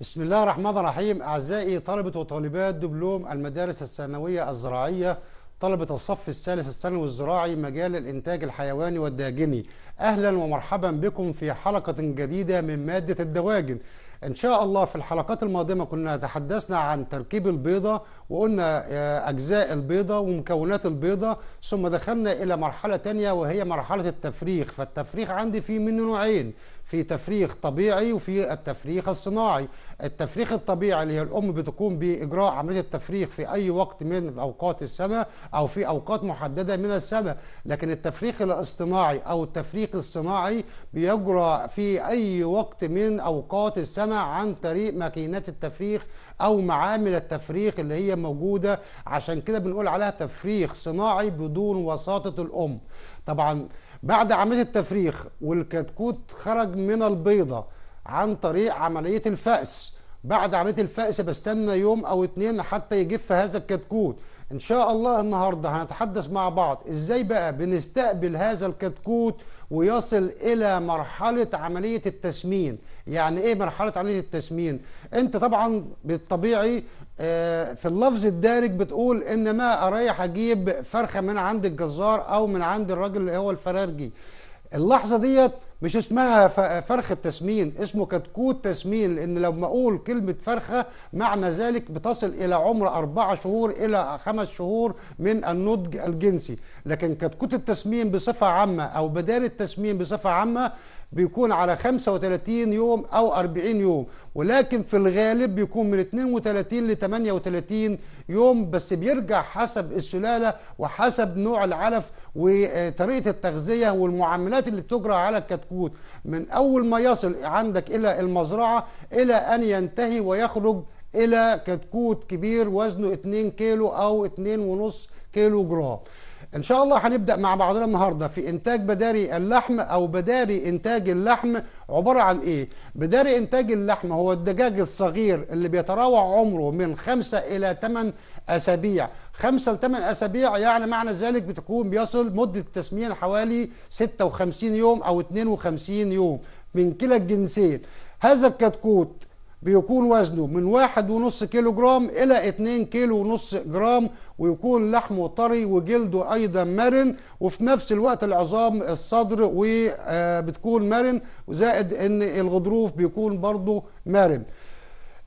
بسم الله الرحمن الرحيم أعزائي طلبة وطالبات دبلوم المدارس الثانوية الزراعية طلبة الصف الثالث الثانوي الزراعي مجال الإنتاج الحيواني والداجني أهلا ومرحبا بكم في حلقة جديدة من مادة الدواجن إن شاء الله في الحلقات ما كنا تحدثنا عن تركيب البيضة وقلنا آه، أجزاء البيضة ومكونات البيضة ثم دخلنا إلى مرحلة ثانيه وهي مرحلة التفريخ فالتفريخ عندي فيه منه نوعين في تفريخ طبيعي وفي التفريخ الصناعي التفريخ الطبيعي اللي هي الأم بتقوم بإجراء عملية التفريخ في أي وقت من أوقات السنة أو في أوقات محددة من السنة لكن التفريخ الاصطناعي أو التفريخ الصناعي بيجرى في أي وقت من أوقات السنة السنة عن طريق ماكينات التفريخ أو معامل التفريخ اللي هي موجودة عشان كده بنقول عليها تفريخ صناعي بدون وساطة الأم طبعا بعد عملية التفريخ والكتكوت خرج من البيضة عن طريق عملية الفأس بعد عملية الفأس بستنى يوم أو اتنين حتى يجف هذا الكتكوت ان شاء الله النهارده هنتحدث مع بعض ازاي بقى بنستقبل هذا الكتكوت ويصل الى مرحله عمليه التسمين يعني ايه مرحله عمليه التسمين انت طبعا بالطبيعي آه، في اللفظ الدارج بتقول ان اريح اجيب فرخه من عند الجزار او من عند الراجل اللي هو الفرارجي اللحظه ديت مش اسمها فرخة تسمين اسمه كتكوت تسمين لأن لما أقول كلمة فرخة معنى ذلك بتصل إلى عمر أربعة شهور إلى خمس شهور من النضج الجنسي لكن كتكوت التسمين بصفة عامة أو بدال التسمين بصفة عامة بيكون على 35 يوم أو 40 يوم ولكن في الغالب بيكون من 32 ل 38 يوم بس بيرجع حسب السلالة وحسب نوع العلف وطريقة التغذية والمعاملات اللي بتجرى على الكتكوت الكتكوت من أول ما يصل عندك إلى المزرعة إلى أن ينتهي ويخرج إلى كتكوت كبير وزنه 2 كيلو أو 2.5 كيلو جرام ان شاء الله هنبدا مع بعضنا النهارده في انتاج بداري اللحم او بداري انتاج اللحم عباره عن ايه بداري انتاج اللحم هو الدجاج الصغير اللي بيتراوح عمره من 5 الى 8 اسابيع 5 ل 8 اسابيع يعني معنى ذلك بتكون بيصل مده التسمين حوالي 56 يوم او 52 يوم من كلا الجنسين هذا الكتكوت بيكون وزنه من واحد ونص كيلو جرام إلى اتنين كيلو ونص جرام ويكون لحمه طري وجلده أيضا مرن وفي نفس الوقت العظام الصدر وبتكون آه، مرن وزائد إن الغضروف بيكون برضه مرن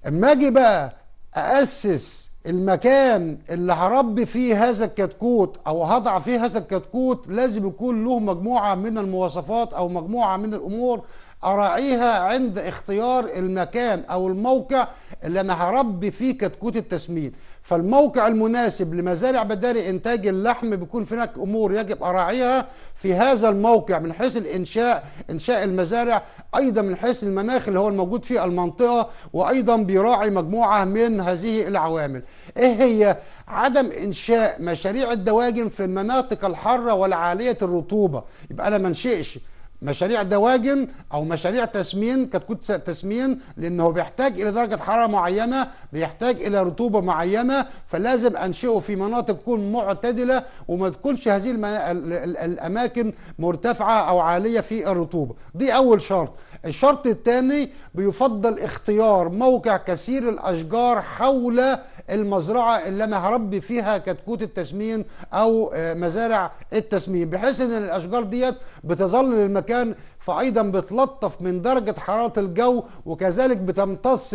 اما اجي بقى اسس المكان اللي هربي فيه هذا الكتكوت او هضع فيه هذا الكتكوت لازم يكون له مجموعه من المواصفات او مجموعه من الامور اراعيها عند اختيار المكان او الموقع اللي انا هربي فيه كتكوت التسمين فالموقع المناسب لمزارع بداري انتاج اللحم بيكون هناك امور يجب اراعيها في هذا الموقع من حيث الانشاء انشاء المزارع ايضا من حيث المناخ اللي هو الموجود في المنطقه وايضا بيراعي مجموعه من هذه العوامل ايه هي عدم انشاء مشاريع الدواجن في المناطق الحاره والعاليه الرطوبه يبقى انا ما انشئش مشاريع دواجن او مشاريع تسمين كتكوت تسمين لانه بيحتاج الى درجه حراره معينه بيحتاج الى رطوبه معينه فلازم انشئه في مناطق تكون معتدله وما تكونش هذه الاماكن مرتفعه او عاليه في الرطوبه دي اول شرط الشرط الثاني بيفضل اختيار موقع كثير الأشجار حول المزرعة اللي أنا هربي فيها كتكوت التسمين أو آه، مزارع التسمين بحيث أن الأشجار ديت بتظل المكان فايضا بتلطف من درجه حراره الجو وكذلك بتمتص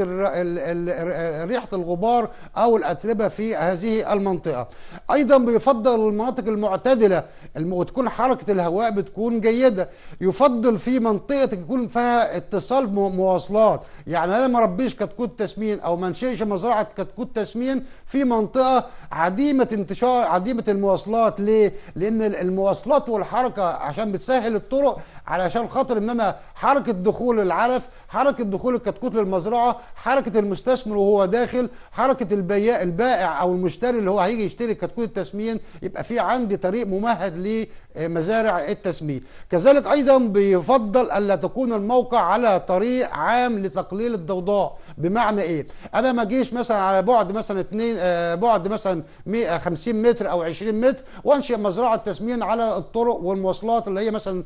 ريحه الغبار او الاتربه في هذه المنطقه ايضا بيفضل المناطق المعتدله وتكون حركه الهواء بتكون جيده يفضل في منطقه يكون فيها اتصال مواصلات يعني انا ما ربيش كتكوت تسمين او ما انشئش مزرعه كتكوت تسمين في منطقه عديمه انتشار عديمه المواصلات ليه لان المواصلات والحركه عشان بتسهل الطرق علشان خاطر انما حركه دخول العلف حركه دخول الكتكوت للمزرعه حركه المستثمر وهو داخل حركه البياع البائع او المشتري اللي هو هيجي يشتري كتكوت التسمين يبقى في عندي طريق ممهد لمزارع التسمين كذلك ايضا بيفضل الا تكون الموقع على طريق عام لتقليل الضوضاء بمعنى ايه انا ما اجيش مثلا على بعد مثلا اتنين آه، بعد مثلا 50 متر او 20 متر وانشئ مزرعه تسمين على الطرق والمواصلات اللي هي مثلا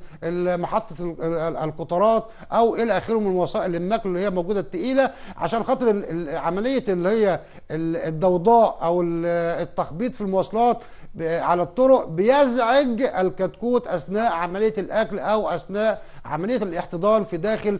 محطه القطارات او الى اخره من وسائل النقل اللي هي موجوده الثقيله عشان خاطر عمليه اللي هي الضوضاء او التخبيط في المواصلات على الطرق بيزعج الكتكوت اثناء عمليه الاكل او اثناء عمليه الاحتضان في داخل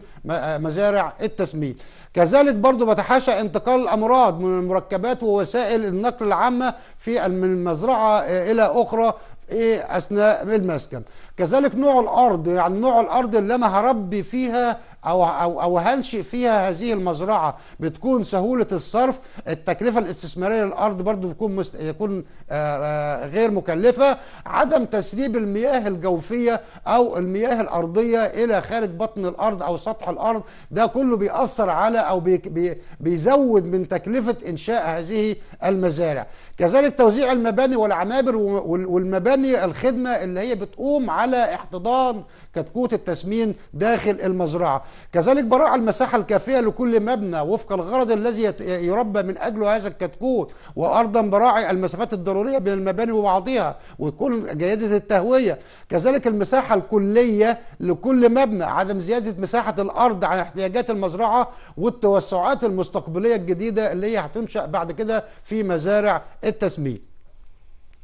مزارع التسميد. كذلك برضو بتحاشى انتقال الامراض من المركبات ووسائل النقل العامه في من مزرعه الى اخرى ايه اثناء المسكن كذلك نوع الارض يعني نوع الارض اللي انا هربي فيها او او او هنشئ فيها هذه المزرعه بتكون سهوله الصرف التكلفه الاستثماريه للارض برضو بتكون مست... يكون آه، آه، غير مكلفه عدم تسريب المياه الجوفيه او المياه الارضيه الى خارج بطن الارض او سطح الارض ده كله بيأثر على او بي... بي... بيزود من تكلفه انشاء هذه المزارع كذلك توزيع المباني والعمابر والمباني الخدمه اللي هي بتقوم على احتضان كتكوت التسمين داخل المزرعه كذلك براء المساحة الكافية لكل مبنى وفق الغرض الذي يربى من أجله هذا الكتكوت وأرضا براعي المسافات الضرورية بين المباني وبعضها وتكون جيدة التهوية كذلك المساحة الكلية لكل مبنى عدم زيادة مساحة الأرض عن احتياجات المزرعة والتوسعات المستقبلية الجديدة اللي هي هتنشأ بعد كده في مزارع التسمين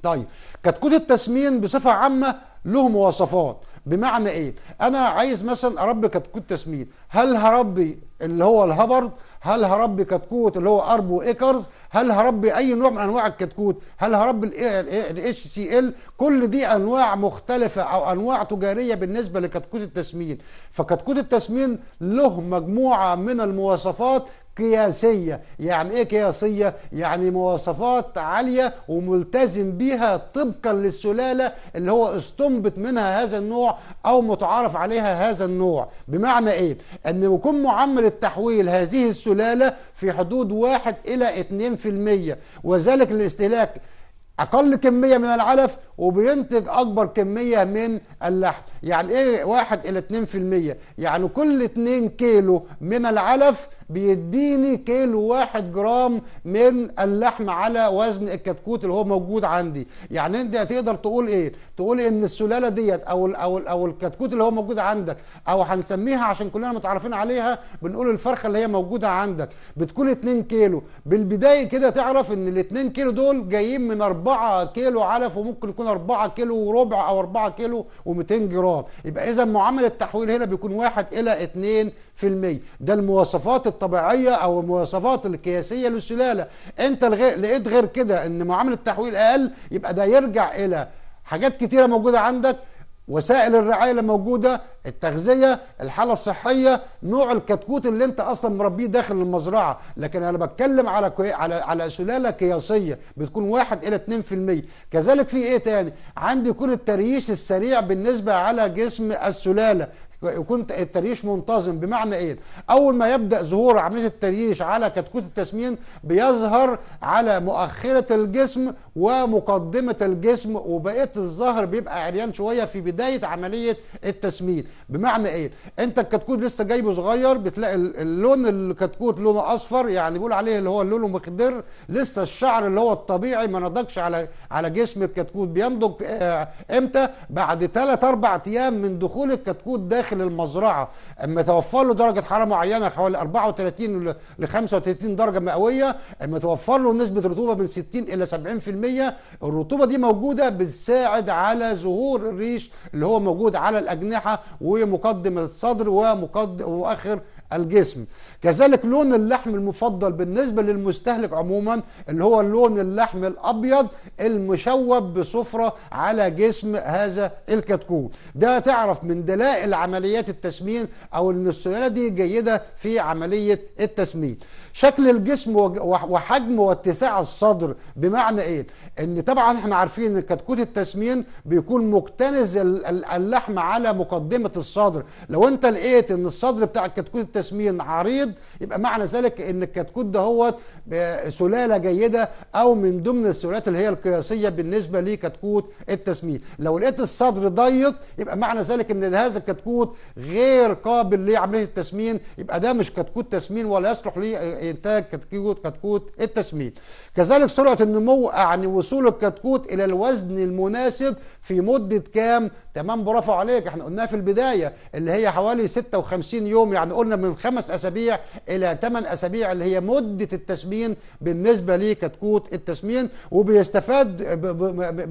طيب كتكوت التسمين بصفة عامة له مواصفات بمعنى ايه انا عايز مثلا اربي كتكوت تسمين هل هربي اللي هو الهبرد هل هربي كتكوت اللي هو اربو ايكرز هل هربي اي نوع من انواع الكتكوت هل هربي الاتش إيه- إيه- سي ال كل دي انواع مختلفه او انواع تجاريه بالنسبه لكتكوت التسمين فكتكوت التسمين له مجموعه من المواصفات قياسية يعني ايه قياسية يعني مواصفات عالية وملتزم بيها طبقا للسلالة اللي هو استنبط منها هذا النوع او متعارف عليها هذا النوع بمعنى ايه ان يكون معامل تحويل هذه السلالة في حدود 1 إلى 2% وذلك لاستهلاك اقل كميه من العلف وبينتج اكبر كميه من اللحم يعني ايه واحد الى اتنين في المية يعني كل اتنين كيلو من العلف بيديني كيلو واحد جرام من اللحم على وزن الكتكوت اللي هو موجود عندي يعني انت هتقدر تقول ايه تقول ان السلاله ديت او الـ او الـ او الكتكوت اللي هو موجود عندك او هنسميها عشان كلنا متعرفين عليها بنقول الفرخه اللي هي موجوده عندك بتكون 2 كيلو بالبدايه كده تعرف ان ال 2 كيلو دول جايين من 4 كيلو علف وممكن يكون 4 كيلو وربع او 4 كيلو و200 جرام يبقى اذا معامل التحويل هنا بيكون 1 الى 2% ده المواصفات الطبيعيه او المواصفات القياسية للسلاله انت الغي... لقيت غير كده ان معامله التحويل اقل يبقى ده يرجع الى حاجات كتيره موجوده عندك وسائل الرعايه اللي موجوده التغذيه الحاله الصحيه نوع الكتكوت اللي انت اصلا مربيه داخل المزرعه لكن انا بتكلم على كوي... على على سلاله قياسيه بتكون 1 الى 2% كذلك في ايه تاني عندي يكون التريش السريع بالنسبه على جسم السلاله يكون التريش منتظم بمعنى ايه اول ما يبدا ظهور عمليه التريش على كتكوت التسمين بيظهر على مؤخره الجسم ومقدمة الجسم وبقية الظهر بيبقى عريان شوية في بداية عملية التسميد بمعنى ايه انت الكتكوت لسه جايبه صغير بتلاقي اللون الكتكوت لونه اصفر يعني بيقول عليه اللي هو لونه مخدر لسه الشعر اللي هو الطبيعي ما نضجش على على جسم الكتكوت بينضج آه، امتى بعد 3 4 ايام من دخول الكتكوت داخل المزرعة اما توفر له درجة حرارة معينة حوالي 34 ل 35 درجة مئوية اما توفر له نسبة رطوبة من 60 الى 70% الجلديه الرطوبه دي موجوده بتساعد على ظهور الريش اللي هو موجود على الاجنحه ومقدم الصدر ومقدم واخر الجسم كذلك لون اللحم المفضل بالنسبة للمستهلك عموما اللي هو لون اللحم الأبيض المشوب بصفرة على جسم هذا الكتكوت ده تعرف من دلائل عمليات التسمين أو إن السلالة دي جيدة في عملية التسمين شكل الجسم وحجم واتساع الصدر بمعنى ايه ان طبعا احنا عارفين ان كتكوت التسمين بيكون مكتنز اللحم على مقدمه الصدر لو انت لقيت ان الصدر بتاع كتكوت التسمين عريض جيد يبقى معنى ذلك ان الكتكوت دهوت سلاله جيده او من ضمن السلالات اللي هي القياسيه بالنسبه لكتكوت التسميد لو لقيت الصدر ضيق يبقى معنى ذلك ان هذا الكتكوت غير قابل لعمليه التسمين يبقى ده مش كتكوت تسمين ولا يصلح لانتاج كتكوت كتكوت التسمين كذلك سرعه النمو يعني وصول الكتكوت الى الوزن المناسب في مده كام تمام برافو عليك احنا قلناها في البدايه اللي هي حوالي 56 يوم يعني قلنا من خمس اسابيع إلى 8 أسابيع اللي هي مدة التسمين بالنسبة لكتكوت التسمين وبيستفاد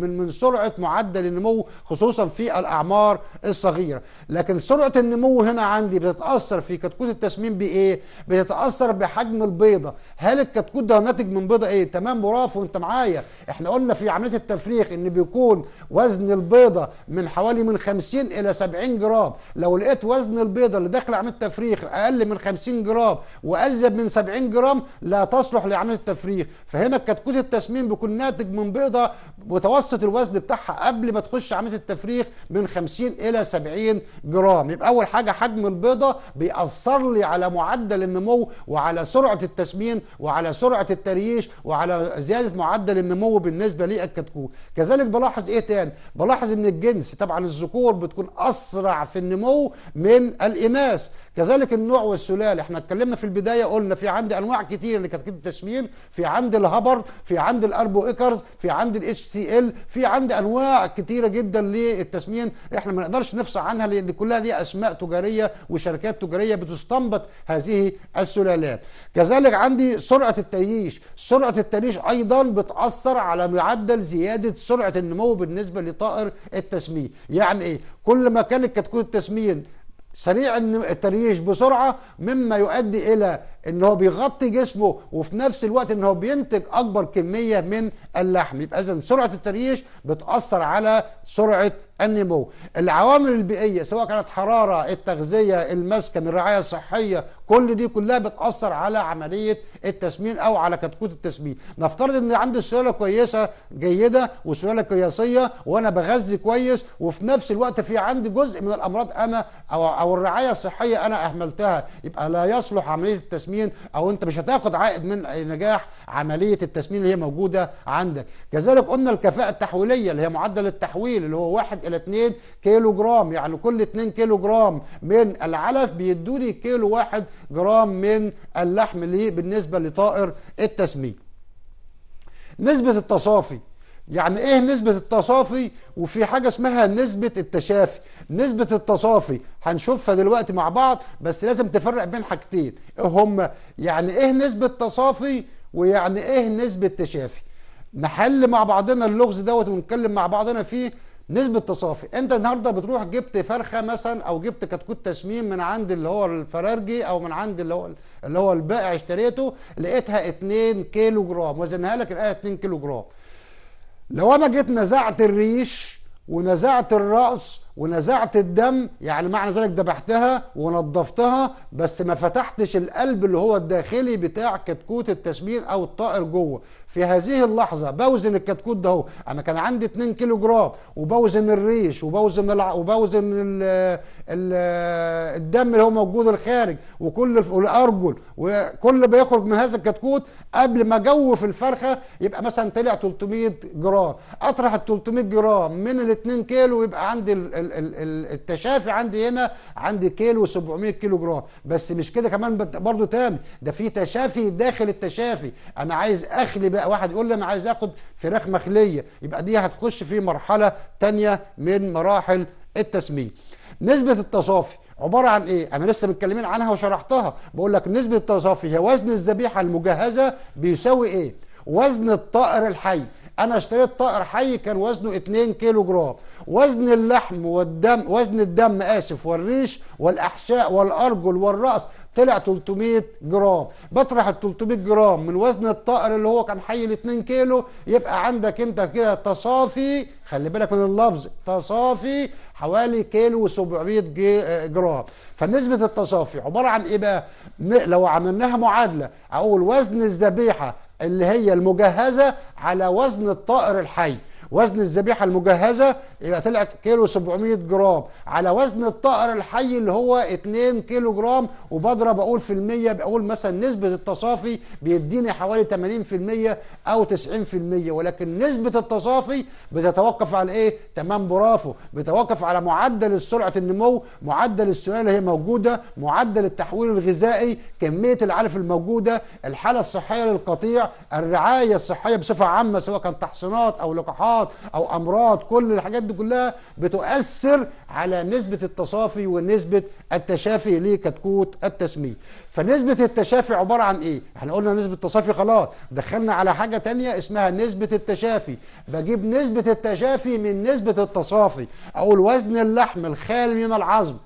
من سرعة معدل النمو خصوصا في الأعمار الصغيرة لكن سرعة النمو هنا عندي بتتأثر في كتكوت التسمين بإيه؟ بتتأثر بحجم البيضة هل الكتكوت ده ناتج من بيضة إيه؟ تمام برافو أنت معايا احنا قلنا في عملية التفريخ إن بيكون وزن البيضة من حوالي من 50 إلى 70 جرام لو لقيت وزن البيضة اللي داخل عملية التفريخ أقل من 50 جرام جرام وازيد من 70 جرام لا تصلح لعملية التفريغ فهنا الكتكوت التسميم بيكون ناتج من بيضة متوسط الوزن بتاعها قبل ما تخش عملية التفريغ من 50 إلى 70 جرام يبقى أول حاجة حجم البيضة بيأثر لي على معدل النمو وعلى سرعة التسمين وعلى سرعة التريش وعلى زيادة معدل النمو بالنسبة للكتكوت كذلك بلاحظ إيه تاني بلاحظ إن الجنس طبعا الذكور بتكون أسرع في النمو من الإناث كذلك النوع والسلالة احنا اتكلمنا في البدايه قلنا في عندي انواع كتير لتفكيك التشميل في عندي الهبر في عندي الاربو ايكرز في عندي الاتش سي ال في عندي انواع كتيره جدا للتسمين احنا ما نقدرش نفصل عنها لان كلها دي اسماء تجاريه وشركات تجاريه بتستنبط هذه السلالات كذلك عندي سرعه التييش سرعه التييش ايضا بتاثر على معدل زياده سرعه النمو بالنسبه لطائر التسمين يعني ايه كل ما كانت كتكوت التسمين سريع التريش بسرعة مما يؤدي إلى ان هو بيغطي جسمه وفي نفس الوقت ان هو بينتج اكبر كميه من اللحم يبقى اذا سرعه التريش بتاثر على سرعه النمو العوامل البيئيه سواء كانت حراره التغذيه المسكن الرعايه الصحيه كل دي كلها بتاثر على عمليه التسمين او على كتكوت التسمين نفترض ان عندي سلاله كويسه جيده وسلاله قياسيه وانا بغذي كويس وفي نفس الوقت في عندي جزء من الامراض انا او او الرعايه الصحيه انا اهملتها يبقى لا يصلح عمليه التسمين التسمين او انت مش هتاخد عائد من نجاح عمليه التسمين اللي هي موجوده عندك كذلك قلنا الكفاءه التحويليه اللي هي معدل التحويل اللي هو 1 الى 2 كيلو جرام يعني كل 2 كيلو جرام من العلف بيدوني كيلو واحد جرام من اللحم اللي هي بالنسبه لطائر التسمين نسبه التصافي يعني ايه نسبة التصافي وفي حاجة اسمها نسبة التشافي نسبة التصافي هنشوفها دلوقتي مع بعض بس لازم تفرق بين حاجتين ايه هما يعني ايه نسبة تصافي ويعني ايه نسبة تشافي نحل مع بعضنا اللغز دوت ونتكلم مع بعضنا فيه نسبة تصافي انت النهاردة بتروح جبت فرخة مثلا او جبت كتكوت تسميم من عند اللي هو الفرارجي او من عند اللي هو اللي هو البائع اشتريته لقيتها 2 كيلو جرام وزنها لك لقيتها 2 كيلو جرام لو انا جيت نزعت الريش ونزعت الراس ونزعت الدم يعني معنى ذلك ذبحتها ونظفتها بس ما فتحتش القلب اللي هو الداخلي بتاع كتكوت التسمير او الطائر جوه في هذه اللحظه بوزن الكتكوت ده هو انا كان عندي 2 كيلو جرام وبوزن الريش وبوزن الع... وبوزن ال... ال... الدم اللي هو موجود الخارج وكل الارجل وكل بيخرج من هذا الكتكوت قبل ما جوف الفرخه يبقى مثلا طلع 300 جرام اطرح ال 300 جرام من ال 2 كيلو يبقى عندي ال التشافي عندي هنا عندي كيلو 700 كيلو جرام بس مش كده كمان برضو تام ده في تشافي داخل التشافي انا عايز اخلي بقى واحد يقول لي انا عايز اخد فراخ مخليه يبقى دي هتخش في مرحله تانية من مراحل التسميه نسبه التصافي عباره عن ايه؟ انا لسه متكلمين عنها وشرحتها، بقول لك نسبه التصافي هي وزن الذبيحه المجهزه بيساوي ايه؟ وزن الطائر الحي انا اشتريت طائر حي كان وزنه 2 كيلو جرام وزن اللحم والدم وزن الدم اسف والريش والاحشاء والارجل والراس طلع 300 جرام بطرح ال 300 جرام من وزن الطائر اللي هو كان حي ال 2 كيلو يبقى عندك انت كده تصافي خلي بالك من اللفظ تصافي حوالي كيلو و700 جرام فنسبه التصافي عباره عن ايه بقى لو عملناها معادله اقول وزن الذبيحه اللي هي المجهزة على وزن الطائر الحي وزن الذبيحه المجهزه يبقى طلعت كيلو 700 جرام على وزن الطائر الحي اللي هو 2 كيلو جرام وبضرب اقول في المية بقول مثلا نسبه التصافي بيديني حوالي 80% او 90% ولكن نسبه التصافي بتتوقف على ايه؟ تمام برافو بتوقف على معدل سرعه النمو معدل السلاله اللي هي موجوده معدل التحويل الغذائي كميه العلف الموجوده الحاله الصحيه للقطيع الرعايه الصحيه بصفه عامه سواء كان تحصينات او لقاحات مصطلحات او امراض كل الحاجات دي كلها بتؤثر على نسبه التصافي ونسبه التشافي لكتكوت التسميه فنسبه التشافي عباره عن ايه احنا قلنا نسبه التصافي خلاص دخلنا على حاجه تانية اسمها نسبه التشافي بجيب نسبه التشافي من نسبه التصافي او الوزن اللحم الخال من العظم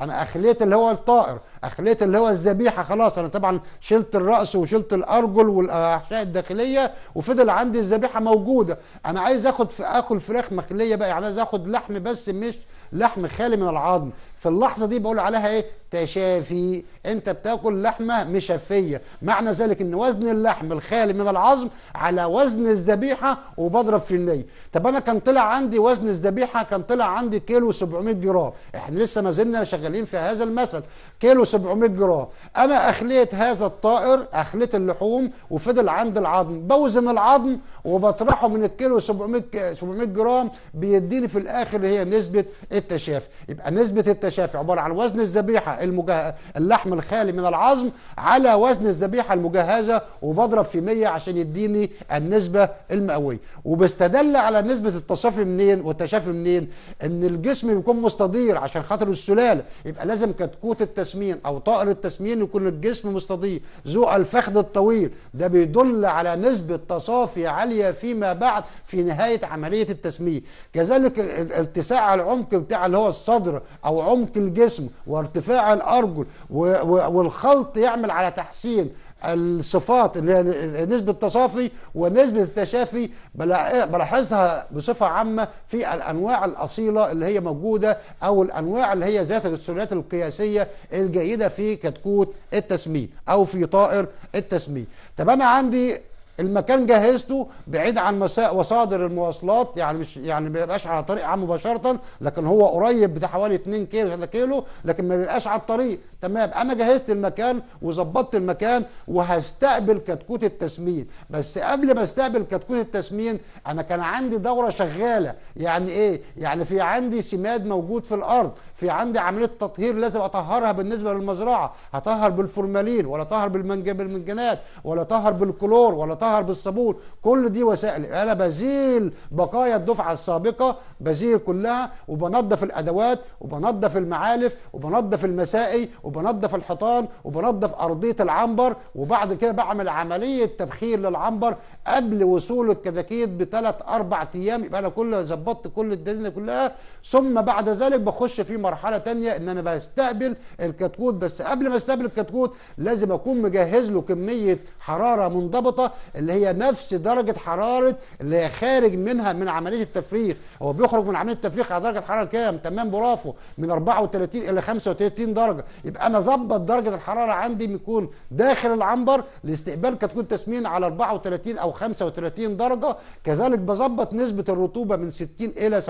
انا اخليت اللي هو الطائر اخليت اللي هو الذبيحه خلاص انا طبعا شلت الراس وشلت الارجل والاحشاء الداخليه وفضل عندي الذبيحه موجوده انا عايز اخد في اكل فراخ مخليه بقى يعني عايز اخد لحم بس مش لحم خالي من العظم في اللحظه دي بقول عليها ايه تشافي انت بتاكل لحمه مشفيه معنى ذلك ان وزن اللحم الخالي من العظم على وزن الذبيحه وبضرب في النية طب انا كان طلع عندي وزن الذبيحه كان طلع عندي كيلو 700 جرام احنا لسه ما زلنا شغالين في هذا المثل كيلو 700 جرام انا اخليت هذا الطائر اخليت اللحوم وفضل عند العظم بوزن العظم وبطرحه من الكيلو 700 700 جرام بيديني في الاخر هي نسبه التشافي يبقى نسبة التشافي عبارة عن وزن الذبيحة المجه... اللحم الخالي من العظم على وزن الذبيحة المجهزة وبضرب في 100 عشان يديني النسبة المئوية وبستدل على نسبة التصافي منين والتشافي منين ان الجسم بيكون مستدير عشان خاطر السلالة يبقى لازم كتكوت التسمين او طائر التسمين يكون الجسم مستدير ذو الفخذ الطويل ده بيدل على نسبة تصافي عالية فيما بعد في نهاية عملية التسمية كذلك اتساع العمق بتاع اللي هو الصدر او عمق الجسم وارتفاع الارجل والخلط يعمل على تحسين الصفات اللي هي نسبة التصافي ونسبة التشافي بلاحظها بصفة عامة في الأنواع الأصيلة اللي هي موجودة أو الأنواع اللي هي ذات السلالات القياسية الجيدة في كتكوت التسميد أو في طائر التسميد طب أنا عندي المكان جهزته بعيد عن مصادر المواصلات يعني مش يعني ما بيبقاش على طريق عام مباشره لكن هو قريب بتاع حوالي 2 كيلو 3 كيلو لكن ما بيبقاش على الطريق تمام انا جهزت المكان وظبطت المكان وهستقبل كتكوت التسمين بس قبل ما استقبل كتكوت التسمين انا كان عندي دوره شغاله يعني ايه يعني في عندي سماد موجود في الارض في عندي عمليه تطهير لازم اطهرها بالنسبه للمزرعه هطهر بالفورمالين ولا طهر بالمنجنات ولا طهر بالكلور ولا يتطهر بالصابون كل دي وسائل انا بزيل بقايا الدفعه السابقه بزيل كلها وبنظف الادوات وبنظف المعالف وبنظف المسائي وبنظف الحيطان وبنظف ارضيه العنبر وبعد كده بعمل عمليه تبخير للعنبر قبل وصول الكتاكيت بثلاث اربع ايام يبقى انا كل ظبطت كل الدنيا كلها ثم بعد ذلك بخش في مرحله ثانيه ان انا بستقبل الكتكوت بس قبل ما استقبل الكتكوت لازم اكون مجهز له كميه حراره منضبطه اللي هي نفس درجه حراره اللي هي خارج منها من عمليه التفريخ هو بيخرج من عمليه التفريخ على درجه حراره كام تمام برافو من 34 الى 35 درجه يبقى انا ظبط درجه الحراره عندي بيكون داخل العنبر لاستقبال كتكوت تسمين على 34 او 35 درجه كذلك بظبط نسبه الرطوبه من 60 الى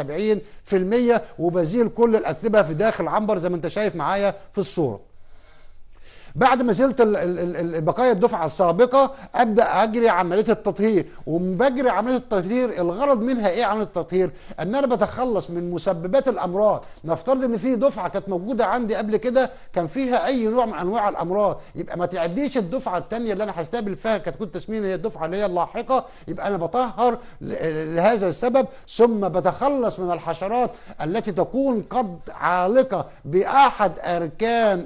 70% وبزيل كل الاتربه في داخل العنبر زي ما انت شايف معايا في الصوره بعد ما شلت بقايا الدفعه السابقه ابدا اجري عمليه التطهير وبجري عمليه التطهير الغرض منها ايه عمليه التطهير ان انا بتخلص من مسببات الامراض نفترض ان في دفعه كانت موجوده عندي قبل كده كان فيها اي نوع من انواع الامراض يبقى ما تعديش الدفعه الثانيه اللي انا هستقبل فيها كانت كنت تسمينها هي الدفعه اللي هي اللاحقه يبقى انا بطهر لهذا السبب ثم بتخلص من الحشرات التي تكون قد عالقه باحد اركان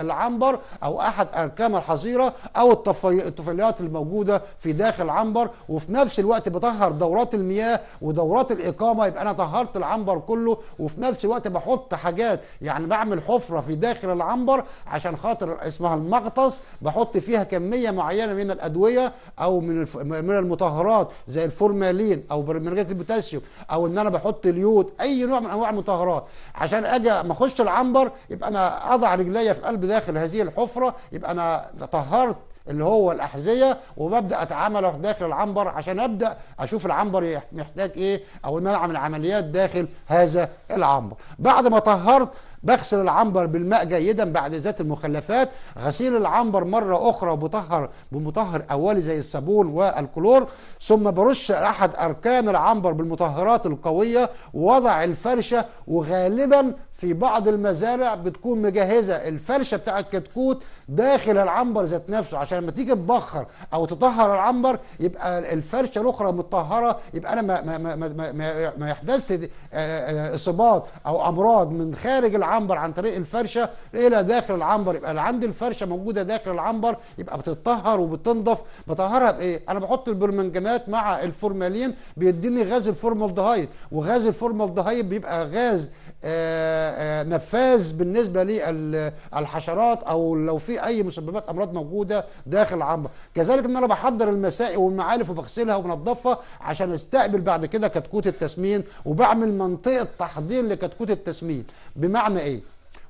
العنبر او احد اركان الحظيره او الطفيليات الموجوده في داخل العنبر وفي نفس الوقت بطهر دورات المياه ودورات الاقامه يبقى انا طهرت العنبر كله وفي نفس الوقت بحط حاجات يعني بعمل حفره في داخل العنبر عشان خاطر اسمها المغطس بحط فيها كميه معينه من الادويه او من من المطهرات زي الفورمالين او برمنجات البوتاسيوم او ان انا بحط اليود اي نوع من انواع المطهرات عشان اجي ما اخش العنبر يبقى انا اضع رجليا في قلب داخل هذه الحفره الحفره يبقى انا طهرت اللي هو الاحذيه وببدا اتعامل داخل العنبر عشان ابدا اشوف العنبر محتاج ايه او ان انا اعمل عمليات داخل هذا العنبر بعد ما طهرت بغسل العنبر بالماء جيدا بعد ذات المخلفات غسيل العنبر مرة أخرى بطهر بمطهر أولي زي الصابون والكلور ثم برش أحد أركان العنبر بالمطهرات القوية ووضع الفرشة وغالبا في بعض المزارع بتكون مجهزة الفرشة بتاع الكتكوت داخل العنبر ذات نفسه عشان لما تيجي تبخر أو تطهر العنبر يبقى الفرشة الأخرى متطهرة يبقى أنا ما, ما, ما, ما, ما يحدثش آه، آه، إصابات أو أمراض من خارج العنبر العنبر عن طريق الفرشه الى داخل العنبر يبقى اللي عند الفرشه موجوده داخل العنبر يبقى بتتطهر وبتنضف بطهرها بايه انا بحط البرمنجانات مع الفورمالين بيديني غاز الفورمالدهايد وغاز الفورمالدهايد بيبقى غاز آه، آه، نفاذ بالنسبه للحشرات او لو في اي مسببات امراض موجوده داخل العنبر كذلك ان انا بحضر المسائي والمعالف وبغسلها وبنضفها عشان استقبل بعد كده كتكوت التسمين وبعمل منطقه تحضير لكتكوت التسمين بمعنى ايه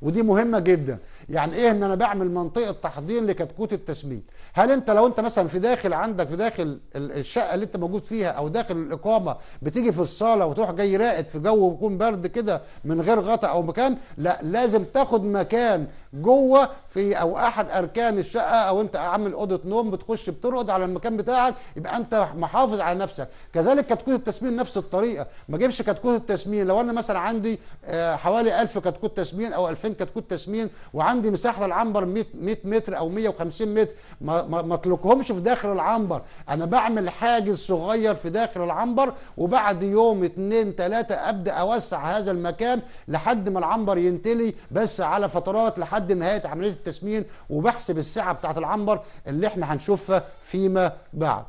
ودي مهمه جدا يعني ايه ان انا بعمل منطقه تحضير لكتكوت التسميد هل انت لو انت مثلا في داخل عندك في داخل الشقه اللي انت موجود فيها او داخل الاقامه بتيجي في الصاله وتروح جاي راقد في جو ويكون برد كده من غير غطاء او مكان لا لازم تاخد مكان جوه في او احد اركان الشقه او انت عامل اوضه نوم بتخش بترقد على المكان بتاعك يبقى انت محافظ على نفسك كذلك كتكوت التسمين نفس الطريقه ما جيبش كتكوت التسمين لو انا مثلا عندي آه، حوالي 1000 كتكوت تسمين او 2000 كتكوت تسمين وعندي مساحه للعنبر 100 متر او 150 متر ما اطلقهمش في داخل العنبر انا بعمل حاجز صغير في داخل العنبر وبعد يوم اتنين ثلاثه ابدا اوسع هذا المكان لحد ما العنبر ينتلي بس على فترات لحد لحد نهايه عمليه التسمين وبحسب السعه بتاعه العنبر اللي احنا هنشوفها فيما بعد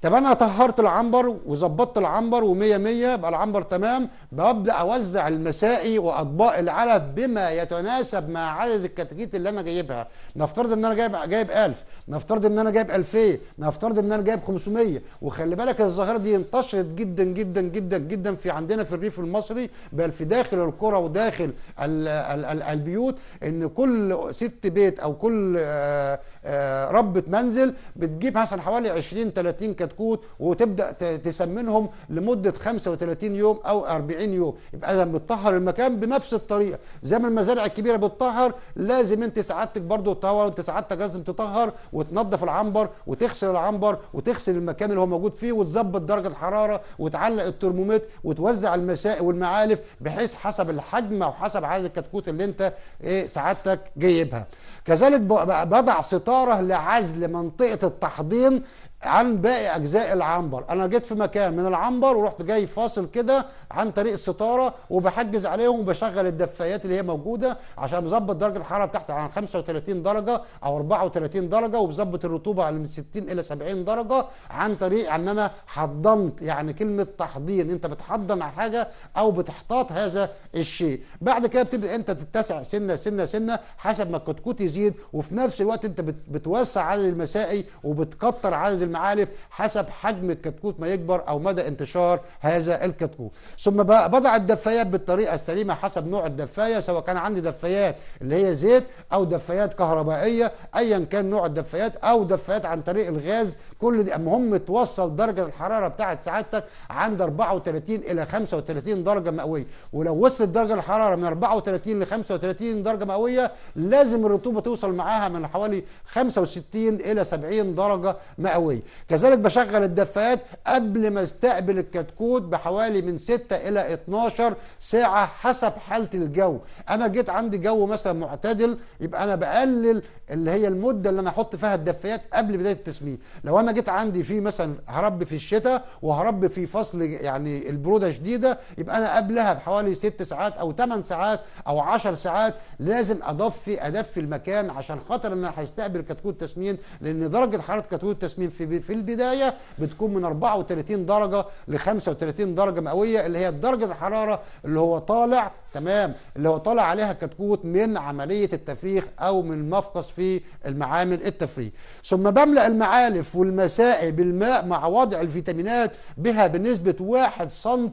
طب انا طهرت العنبر وظبطت العنبر و100 100 100 بقى العنبر تمام ببدا اوزع المسائي واطباق العلف بما يتناسب مع عدد الكتاكيت اللي انا جايبها نفترض ان انا جايب جايب 1000 نفترض ان انا جايب 2000 نفترض ان انا جايب 500 وخلي بالك الظاهره دي انتشرت جدا جدا جدا جدا في عندنا في الريف المصري بل في داخل القرى وداخل الـ الـ الـ البيوت ان كل ست بيت او كل آه، آه، ربة منزل بتجيب مثلا حوالي 20 30 كتكوت وتبدا تسمنهم لمده 35 يوم او 40 يوم يبقى اذا بتطهر المكان بنفس الطريقه زي ما المزارع الكبيره بتطهر لازم انت سعادتك برضو تطهر انت سعادتك لازم تطهر وتنظف العنبر وتغسل العنبر وتغسل المكان اللي هو موجود فيه وتظبط درجه الحراره وتعلق الترمومتر وتوزع المساء والمعالف بحيث حسب الحجم او حسب عدد الكتكوت اللي انت ايه سعادتك جايبها كذلك بضع ستارة لعزل منطقة التحضين عن باقي اجزاء العنبر انا جيت في مكان من العنبر ورحت جاي فاصل كده عن طريق الستاره وبحجز عليهم وبشغل الدفايات اللي هي موجوده عشان بظبط درجه الحراره بتاعتي عن 35 درجه او 34 درجه وبظبط الرطوبه على من 60 الى 70 درجه عن طريق ان انا حضنت يعني كلمه تحضين انت بتحضن على حاجه او بتحتاط هذا الشيء بعد كده بتبدا انت تتسع سنه سنه سنه حسب ما الكتكوت يزيد وفي نفس الوقت انت بتوسع عدد المسائي وبتكتر عدد المعالف حسب حجم الكتكوت ما يكبر أو مدى انتشار هذا الكتكوت ثم بضع الدفايات بالطريقة السليمة حسب نوع الدفاية سواء كان عندي دفايات اللي هي زيت أو دفايات كهربائية أيا كان نوع الدفايات أو دفايات عن طريق الغاز كل دي المهم توصل درجة الحرارة بتاعت سعادتك عند 34 إلى 35 درجة مئوية ولو وصلت درجة الحرارة من 34 ل 35 درجة مئوية لازم الرطوبة توصل معاها من حوالي 65 إلى 70 درجة مئوية كذلك بشغل الدفايات قبل ما استقبل الكتكوت بحوالي من 6 الى 12 ساعه حسب حاله الجو انا جيت عندي جو مثلا معتدل يبقى انا بقلل اللي هي المده اللي انا احط فيها الدفايات قبل بدايه التسميد لو انا جيت عندي في مثلا هربي في الشتاء وهربي في فصل يعني البروده شديده يبقى انا قبلها بحوالي 6 ساعات او 8 ساعات او 10 ساعات لازم اضفي ادفي المكان عشان خاطر ان انا هستقبل كتكوت تسمين لان درجه حراره كتكوت التسمين في في البدايه بتكون من 34 درجه ل 35 درجه مئويه اللي هي درجه الحراره اللي هو طالع تمام اللي هو طالع عليها كتكوت من عمليه التفريخ او من المفقس في المعامل التفريخ ثم بملا المعالف والمسائي بالماء مع وضع الفيتامينات بها بنسبه 1 سم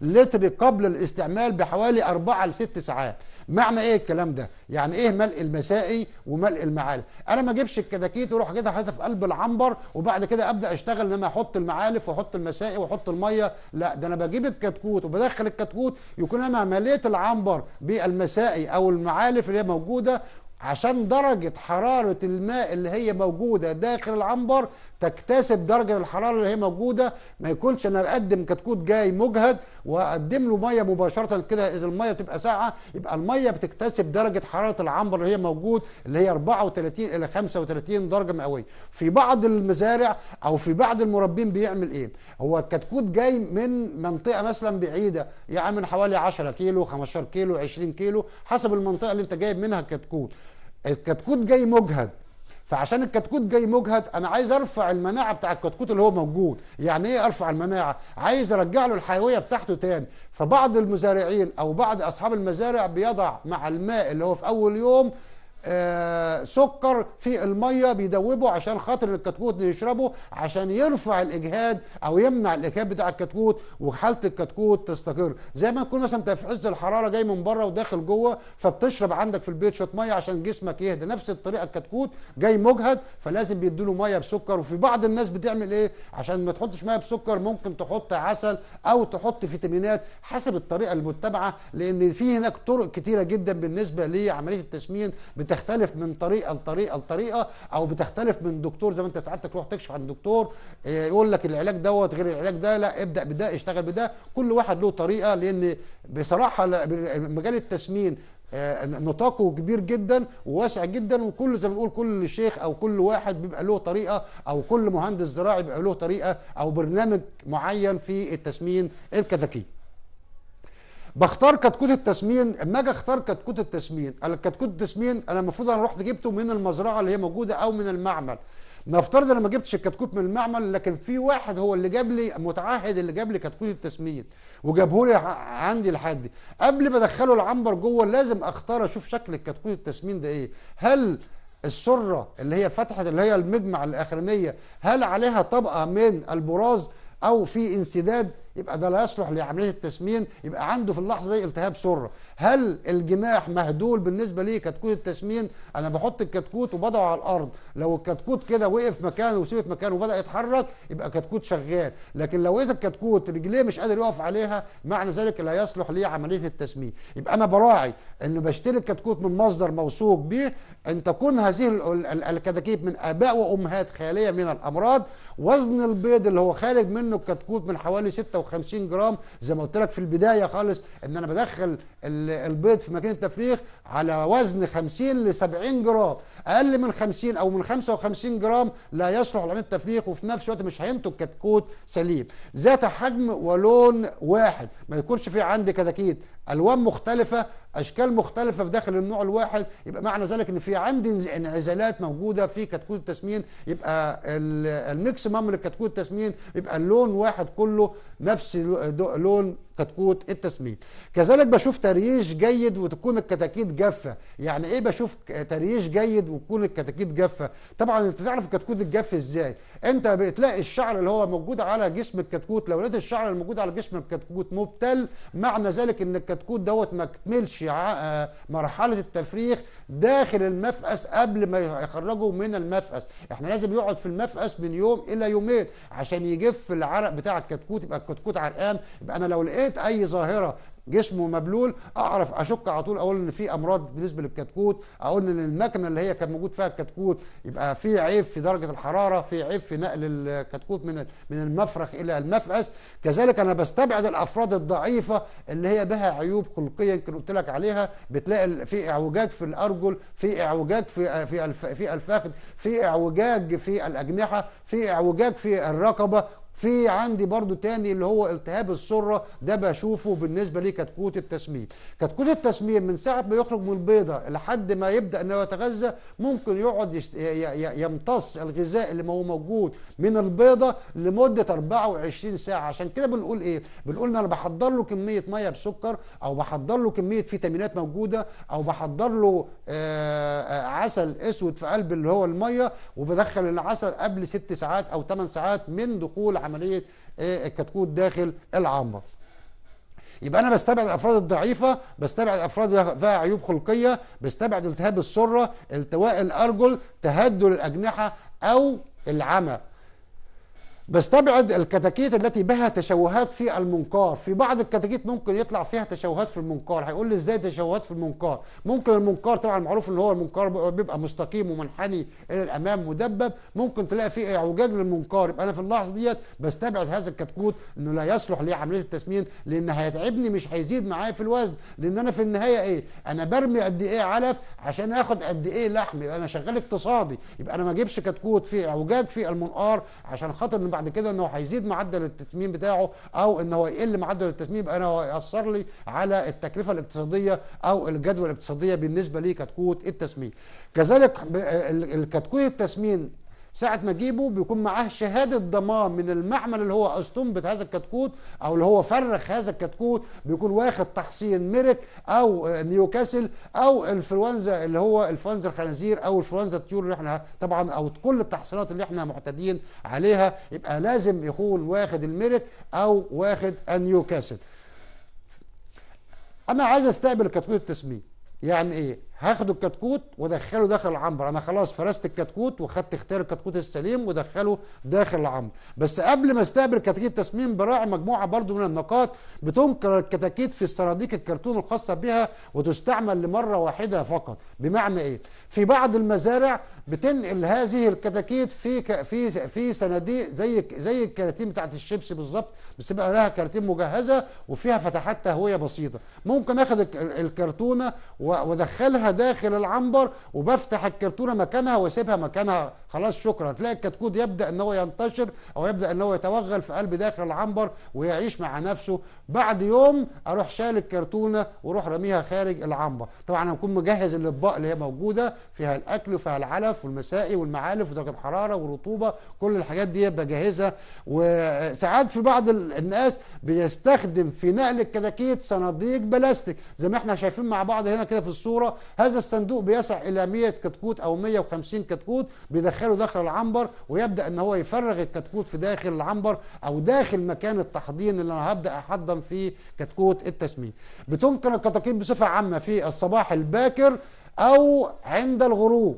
لتر قبل الاستعمال بحوالي 4 ل 6 ساعات معنى ايه الكلام ده يعني ايه ملء المسائي وملء المعالف انا ما اجيبش الكتاكيت واروح كده حاططها في قلب العنبر وبعد كده ابدا اشتغل ان انا احط المعالف واحط المسائي واحط الميه لا ده انا بجيب الكتكوت وبدخل الكتكوت يكون انا مليت العنبر بالمسائي او المعالف اللي هي موجوده عشان درجة حرارة الماء اللي هي موجودة داخل العنبر تكتسب درجه الحراره اللي هي موجوده ما يكونش انا أقدم كتكوت جاي مجهد واقدم له ميه مباشره كده اذا الميه بتبقى ساقعه يبقى الميه بتكتسب درجه حراره العنبر اللي هي موجود اللي هي 34 الى 35 درجه مئويه في بعض المزارع او في بعض المربين بيعمل ايه هو الكتكوت جاي من منطقه مثلا بعيده يعني من حوالي 10 كيلو 15 كيلو 20 كيلو حسب المنطقه اللي انت جايب منها الكتكوت الكتكوت جاي مجهد فعشان الكتكوت جاي مجهد انا عايز ارفع المناعه بتاع الكتكوت اللي هو موجود يعني ايه ارفع المناعه عايز ارجع له الحيويه بتاعته تاني فبعض المزارعين او بعض اصحاب المزارع بيضع مع الماء اللي هو في اول يوم آه، سكر في الميه بيدوبه عشان خاطر الكتكوت يشربه عشان يرفع الاجهاد او يمنع الاجهاد بتاع الكتكوت وحاله الكتكوت تستقر زي ما تكون مثلا انت في عز الحراره جاي من بره وداخل جوه فبتشرب عندك في البيت شويه ميه عشان جسمك يهدى نفس الطريقه الكتكوت جاي مجهد فلازم بيديله ميه بسكر وفي بعض الناس بتعمل ايه عشان ما تحطش ميه بسكر ممكن تحط عسل او تحط فيتامينات حسب الطريقه المتبعه لان في هناك طرق كتيره جدا بالنسبه لعمليه التسمين بتاع بتختلف من طريقه لطريقه لطريقه او بتختلف من دكتور زي ما انت سعادتك تروح تكشف عن دكتور آه، يقول لك العلاج دوت غير العلاج ده لا ابدا بده اشتغل بده كل واحد له طريقه لان بصراحه مجال التسمين آه، نطاقه كبير جدا وواسع جدا وكل زي ما بنقول كل شيخ او كل واحد بيبقى له طريقه او كل مهندس زراعي بيبقى له طريقه او برنامج معين في التسمين الكتاكيت بختار كتكوت التسمين اما اجي اختار كتكوت التسمين الكتكوت التسمين انا المفروض انا رحت جبته من المزرعه اللي هي موجوده او من المعمل نفترض انا ما جبتش الكتكوت من المعمل لكن في واحد هو اللي جاب لي متعهد اللي جاب لي كتكوت التسمين وجابه لي عندي لحد قبل ما ادخله العنبر جوه لازم اختار اشوف شكل الكتكوت التسمين ده ايه هل السره اللي هي فتحه اللي هي المجمع الاخرانيه هل عليها طبقه من البراز او في انسداد يبقى ده لا يصلح لعمليه التسمين يبقى عنده في اللحظه دي التهاب سره هل الجناح مهدول بالنسبه ليه كتكوت التسمين انا بحط الكتكوت وبضعه على الارض لو الكتكوت كده وقف مكانه وسيبت مكانه وبدا يتحرك يبقى كتكوت شغال لكن لو لقيت الكتكوت رجليه مش قادر يقف عليها معنى ذلك لا يصلح ليه عمليه التسمين يبقى انا براعي ان بشتري الكتكوت من مصدر موثوق به ان تكون هذه الكتاكيت من اباء وامهات خاليه من الامراض وزن البيض اللي هو خارج منه الكتكوت من حوالي 6 50 جرام زي ما قلت لك في البدايه خالص ان انا بدخل البيض في ماكينه التفريخ على وزن 50 ل 70 جرام اقل من 50 او من 55 جرام لا يصلح لعمليه التفريخ وفي نفس الوقت مش هينتج كتكوت سليم ذات حجم ولون واحد ما يكونش في عندي كتاكيت الوان مختلفه اشكال مختلفه في داخل النوع الواحد يبقى معنى ذلك ان في عندي انعزالات موجوده في كتكوت التسمين يبقى الميكس مام لكتكوت التسمين يبقى اللون واحد كله نفس لون كتكوت التسميد كذلك بشوف تريش جيد وتكون الكتاكيت جافه يعني ايه بشوف تريش جيد وتكون الكتاكيت جافه طبعا انت تعرف الكتكوت الجاف ازاي انت بتلاقي الشعر اللي هو موجود على جسم الكتكوت لو لقيت الشعر الموجود على جسم الكتكوت مبتل معنى ذلك ان الكتكوت دوت ما كملش آه، مرحله التفريخ داخل المفقس قبل ما يخرجه من المفقس احنا لازم يقعد في المفقس من يوم الى يومين عشان يجف العرق بتاع الكتكوت يبقى الكتكوت عرقان يبقى انا لو لقيت لقيت اي ظاهره جسمه مبلول اعرف اشك على طول اقول ان في امراض بالنسبه للكتكوت اقول ان المكنه اللي هي كان موجود فيها الكتكوت يبقى في عيب في درجه الحراره في عيب في نقل الكتكوت من من المفرخ الى المفأس كذلك انا بستبعد الافراد الضعيفه اللي هي بها عيوب خلقيه يمكن قلت لك عليها بتلاقي في اعوجاج في الارجل في اعوجاج في في في الفخذ في اعوجاج في الاجنحه في اعوجاج في الرقبه في عندي برضو تاني اللي هو التهاب السره ده بشوفه بالنسبه لكتكوت التسمين كتكوت التسمين من ساعه ما يخرج من البيضه لحد ما يبدا انه يتغذى ممكن يقعد يشت... يمتص الغذاء اللي ما هو موجود من البيضه لمده 24 ساعه عشان كده بنقول ايه بنقول ان انا بحضر له كميه ميه بسكر او بحضر له كميه فيتامينات موجوده او بحضر له آه, آه، عسل اسود في قلب اللي هو الميه وبدخل العسل قبل 6 ساعات او 8 ساعات من دخول عمليه إيه، الكتكوت داخل العنبر يبقى انا بستبعد الافراد الضعيفه بستبعد افراد ذا عيوب خلقيه بستبعد التهاب السره التواء الارجل تهدل الاجنحه او العمى بستبعد الكتاكيت التي بها تشوهات في المنكار في بعض الكتاكيت ممكن يطلع فيها تشوهات في المنقار هيقول لي ازاي تشوهات في المنقار ممكن المنقار طبعا معروف ان هو المنقار بيبقى مستقيم ومنحني الى الامام مدبب ممكن تلاقي فيه اعوجاج للمنقار يبقى انا في اللحظه ديت بستبعد هذا الكتكوت انه لا يصلح لعمليه التسمين لان هيتعبني مش هيزيد معايا في الوزن لان انا في النهايه ايه انا برمي قد ايه علف عشان اخد قد ايه لحم يبقى انا شغال اقتصادي يبقى انا ما اجيبش كتكوت فيه اعوجاج في المنقار عشان خاطر بعد كده انه هيزيد معدل التثمين بتاعه او ان هو يقل معدل التثمين يبقى انا هو هيأثر لي على التكلفه الاقتصاديه او الجدوى الاقتصاديه بالنسبه لي كتكوت التسمين كذلك كتكوت التسمين ساعة ما تجيبه بيكون معاه شهادة ضمان من المعمل اللي هو استنبط هذا الكتكوت أو اللي هو فرخ هذا الكتكوت بيكون واخد تحصين ميرك أو آه، نيوكاسل أو الفلونزا اللي هو انفلونزا الخنازير أو انفلونزا الطيور اللي احنا طبعا أو كل التحصينات اللي احنا معتادين عليها يبقى لازم يكون واخد الميرك أو واخد النيوكاسل أنا عايز أستقبل كتكوت التسميم يعني إيه؟ هاخد الكتكوت وادخله داخل العنبر انا خلاص فرست الكتكوت وخدت اختيار الكتكوت السليم ودخله داخل العنبر بس قبل ما استقبل كتاكيت التسميم براعي مجموعه برضو من النقاط بتنكر الكتاكيت في الصناديق الكرتون الخاصه بها وتستعمل لمره واحده فقط بمعنى ايه في بعض المزارع بتنقل هذه الكتاكيت في ك... في في صناديق زي زي الكراتين بتاعت الشيبسي بالظبط بس بقى لها كراتين مجهزه وفيها فتحات تهويه بسيطه ممكن اخد الكرتونه وادخلها داخل العنبر وبفتح الكرتونه مكانها واسيبها مكانها خلاص شكرا هتلاقي الكتكوت يبدا ان هو ينتشر او يبدا ان هو يتوغل في قلب داخل العنبر ويعيش مع نفسه بعد يوم اروح شال الكرتونه واروح راميها خارج العنبر طبعا انا بكون مجهز الاطباق اللي هي موجوده فيها الاكل وفيها العلف والمسائي والمعالف ودرجه الحراره والرطوبه كل الحاجات دي بجهزها وساعات في بعض الناس بيستخدم في نقل الكتاكيت صناديق بلاستيك زي ما احنا شايفين مع بعض هنا كده في الصوره هذا الصندوق بيسع الى 100 كتكوت او 150 كتكوت بيدخله داخل العنبر ويبدا ان هو يفرغ الكتكوت في داخل العنبر او داخل مكان التحضين اللي انا هبدا احضن فيه كتكوت التسميد. بتنقل الكتاكيت بصفه عامه في الصباح الباكر او عند الغروب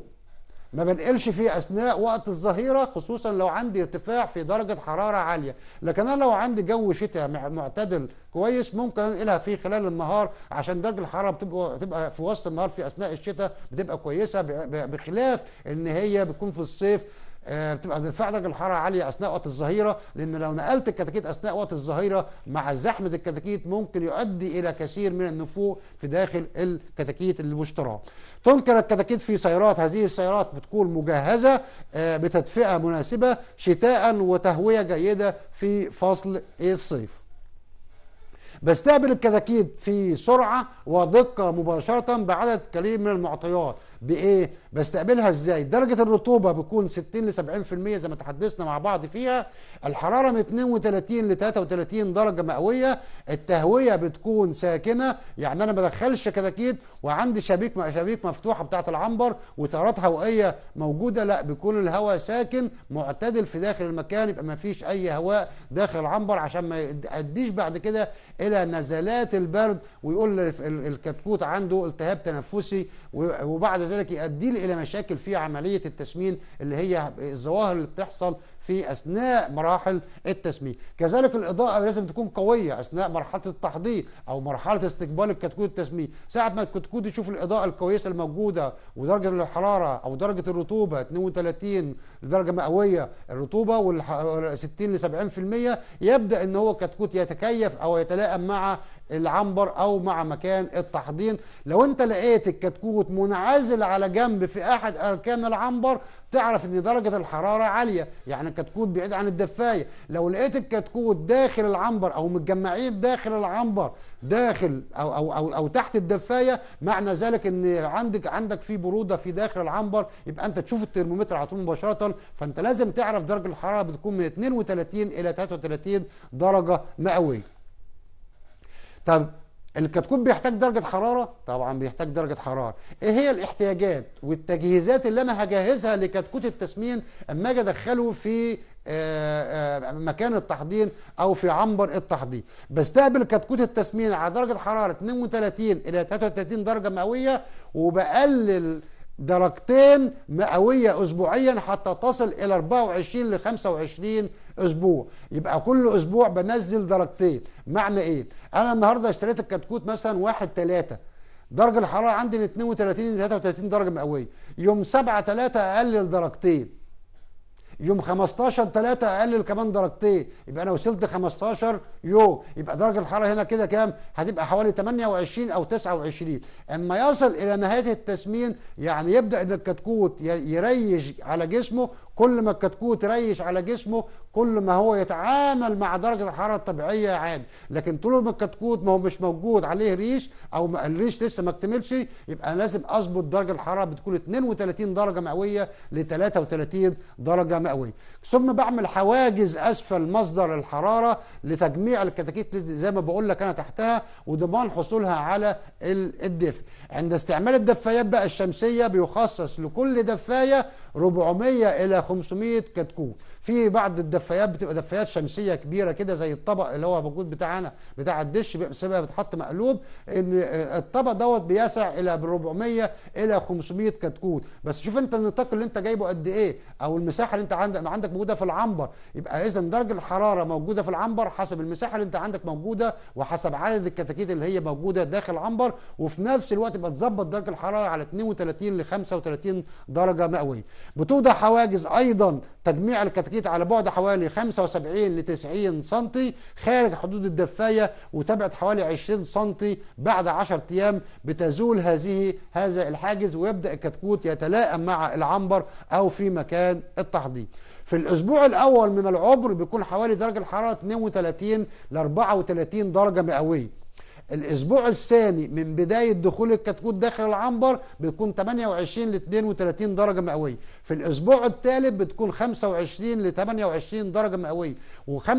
ما بنقلش فيه اثناء وقت الظهيره خصوصا لو عندي ارتفاع في درجه حراره عاليه لكن انا لو عندي جو شتاء معتدل كويس ممكن انقلها فيه خلال النهار عشان درجه الحراره بتبقى بتبقى في وسط النهار في اثناء الشتاء بتبقى كويسه بخلاف ان هي بتكون في الصيف آه، بتبقى بتدفع درجه الحراره عاليه اثناء وقت الظهيره لان لو نقلت الكتاكيت اثناء وقت الظهيره مع زحمه الكتاكيت ممكن يؤدي الى كثير من النفوق في داخل الكتاكيت اللي تنكر الكتاكيت في سيارات، هذه السيارات بتكون مجهزه آه، بتدفئه مناسبه شتاء وتهويه جيده في فصل الصيف. بستقبل الكتاكيت في سرعه ودقه مباشره بعدد قليل من المعطيات بايه بستقبلها ازاي درجه الرطوبه بتكون 60 ل 70% زي ما تحدثنا مع بعض فيها الحراره من 32 ل 33 درجه مئويه التهويه بتكون ساكنه يعني انا ما بدخلش كتاكيت وعندي شبيك شبيك مفتوحه بتاعه العنبر وتيارات هوائيه موجوده لا بيكون الهواء ساكن معتدل في داخل المكان يبقى ما فيش اي هواء داخل العنبر عشان ما اديش بعد كده الى نزلات البرد ويقول الكتكوت عنده التهاب تنفسي وبعد ذلك يؤدي الى مشاكل في عمليه التسمين اللي هي الظواهر اللي بتحصل في اثناء مراحل التسميه كذلك الاضاءه لازم تكون قويه اثناء مرحله التحضير او مرحله استقبال الكتكوت التسميه ساعه ما الكتكوت يشوف الاضاءه الكويسه الموجوده ودرجه الحراره او درجه الرطوبه 32 لدرجه مئويه الرطوبه وال 60 ل 70% يبدا ان هو الكتكوت يتكيف او يتلائم مع العنبر او مع مكان التحضير لو انت لقيت الكتكوت منعزل على جنب في احد اركان العنبر تعرف ان درجه الحراره عاليه يعني يعني كتكوت بعيد عن الدفايه لو لقيت الكتكوت داخل العنبر او متجمعين داخل العنبر داخل او او او, أو تحت الدفايه معنى ذلك ان عندك عندك في بروده في داخل العنبر يبقى انت تشوف الترمومتر على طول مباشره فانت لازم تعرف درجه الحراره بتكون من 32 الى 33 درجه مئويه طب الكتكوت بيحتاج درجة حرارة طبعا بيحتاج درجة حرارة ايه هي الاحتياجات والتجهيزات اللي انا هجهزها لكتكوت التسمين اما اجي ادخله في آه، آه، مكان التحضير او في عنبر التحضير بستقبل كتكوت التسمين على درجة حرارة 32 الى 33 درجة مئوية وبقلل درجتين مئوية أسبوعيا حتى تصل إلى 24 ل 25 أسبوع يبقى كل أسبوع بنزل درجتين معنى إيه؟ أنا النهاردة اشتريت الكتكوت مثلا واحد 3 درجة الحرارة عندي من 32 ل 33 درجة مئوية يوم 7 3 أقلل درجتين يوم 15 3 اقلل كمان درجتين يبقى انا وصلت 15 يوم يبقى درجه الحراره هنا كده كام هتبقى حوالي 28 او 29 اما يصل الى نهايه التسمين يعني يبدا ان الكتكوت يريش على جسمه كل ما الكتكوت يريش على جسمه كل ما هو يتعامل مع درجه الحراره الطبيعيه عادي لكن طول ما الكتكوت ما هو مش موجود عليه ريش او الريش لسه ما اكتملش يبقى لازم اظبط درجه الحراره بتكون 32 درجه مئويه ل 33 درجه مئويه ثم بعمل حواجز اسفل مصدر الحراره لتجميع الكتاكيت زي ما بقول لك انا تحتها وضمان حصولها على الدفء عند استعمال الدفايات بقى الشمسيه بيخصص لكل دفايه 400 الى 500 كتكوت في بعض الدفايات بتبقى دفايات شمسيه كبيره كده زي الطبق اللي هو موجود بتاعنا بتاع الدش بيبقى بيتحط مقلوب ان الطبق دوت بيسع الى 400 الى 500 كتكوت بس شوف انت النطاق اللي انت جايبه قد ايه او المساحه اللي انت عندك عندك موجوده في العنبر يبقى اذا درجه الحراره موجوده في العنبر حسب المساحه اللي انت عندك موجوده وحسب عدد الكتاكيت اللي هي موجوده داخل العنبر وفي نفس الوقت يبقى تظبط درجه الحراره على 32 ل 35 درجه مئويه بتوضع حواجز ايضا تجميع الكتاكيت الجديد على بعد حوالي 75 ل 90 سم خارج حدود الدفايه وتبعد حوالي 20 سم بعد 10 ايام بتزول هذه هذا الحاجز ويبدا الكتكوت يتلائم مع العنبر او في مكان التحضير. في الاسبوع الاول من العبر بيكون حوالي درجه الحراره 32 ل 34 درجه مئويه. الاسبوع الثاني من بدايه دخول الكتكوت داخل العنبر بتكون 28 ل 32 درجه مئويه في الاسبوع الثالث بتكون 25 ل 28 درجه مئويه و25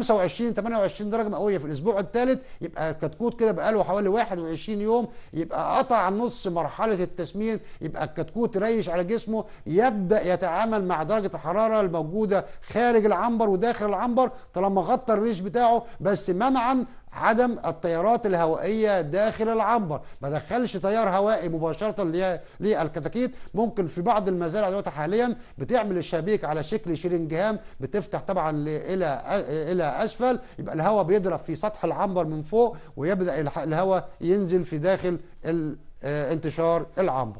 ل 28 درجه مئويه في الاسبوع الثالث يبقى الكتكوت كده بقى له حوالي 21 يوم يبقى قطع نص مرحله التسمين يبقى الكتكوت ريش على جسمه يبدا يتعامل مع درجه الحراره الموجوده خارج العنبر وداخل العنبر طالما غطى الريش بتاعه بس منعا عدم التيارات الهوائيه داخل العنبر ما دخلش تيار هوائي مباشره للكتاكيت ممكن في بعض المزارع دلوقتي حاليا بتعمل الشبيك على شكل شيرنجهام بتفتح طبعا الى الى اسفل يبقى الهواء بيضرب في سطح العنبر من فوق ويبدا الهواء ينزل في داخل آه، انتشار العنبر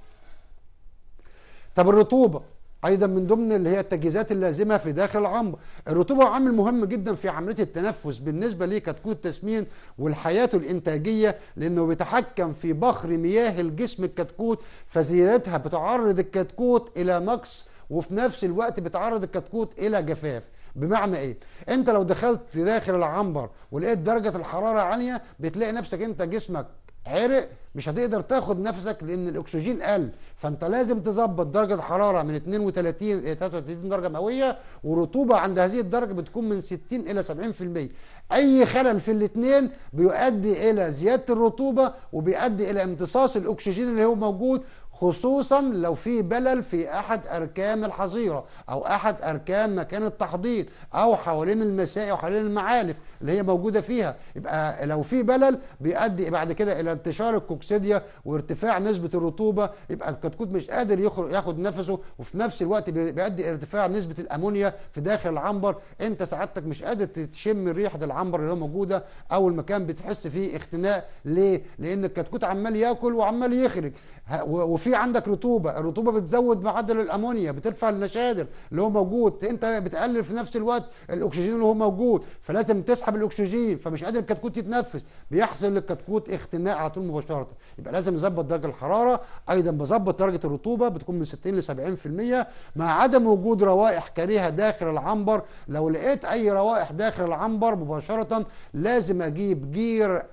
طب الرطوبه ايضا من ضمن اللي هي التجهيزات اللازمه في داخل العنبر الرطوبه عامل مهم جدا في عمليه التنفس بالنسبه لكتكوت التسمين والحياه الانتاجيه لانه بيتحكم في بخر مياه الجسم الكتكوت فزيادتها بتعرض الكتكوت الى نقص وفي نفس الوقت بتعرض الكتكوت الى جفاف بمعنى ايه انت لو دخلت داخل العنبر ولقيت درجه الحراره عاليه بتلاقي نفسك انت جسمك عرق مش هتقدر تاخد نفسك لان الاكسجين قل فانت لازم تظبط درجه الحراره من 32 الى 33 درجه مئويه ورطوبه عند هذه الدرجه بتكون من 60 الى 70% اي خلل في الاثنين بيؤدي الى زياده الرطوبه وبيؤدي الى امتصاص الاكسجين اللي هو موجود خصوصا لو في بلل في احد اركان الحظيره او احد اركان مكان التحضير او حوالين المساء وحوالين المعالف اللي هي موجوده فيها يبقى لو في بلل بيؤدي بعد كده الى انتشار الكوكسيديا وارتفاع نسبه الرطوبه يبقى الكتكوت مش قادر يخرج ياخد نفسه وفي نفس الوقت بيؤدي ارتفاع نسبه الامونيا في داخل العنبر انت سعادتك مش قادر تشم ريحه العنبر اللي هو موجوده او المكان بتحس فيه اختناق ليه؟ لان الكتكوت عمال ياكل وعمال يخرج وفي في عندك رطوبه الرطوبه بتزود معدل الامونيا بترفع النشادر اللي هو موجود انت بتقلل في نفس الوقت الاكسجين اللي هو موجود فلازم تسحب الاكسجين فمش قادر الكتكوت يتنفس بيحصل للكتكوت اختناق على طول مباشره يبقى لازم نظبط درجه الحراره ايضا بظبط درجه الرطوبه بتكون من 60 ل 70% مع عدم وجود روائح كريهه داخل العنبر لو لقيت اي روائح داخل العنبر مباشره لازم اجيب جير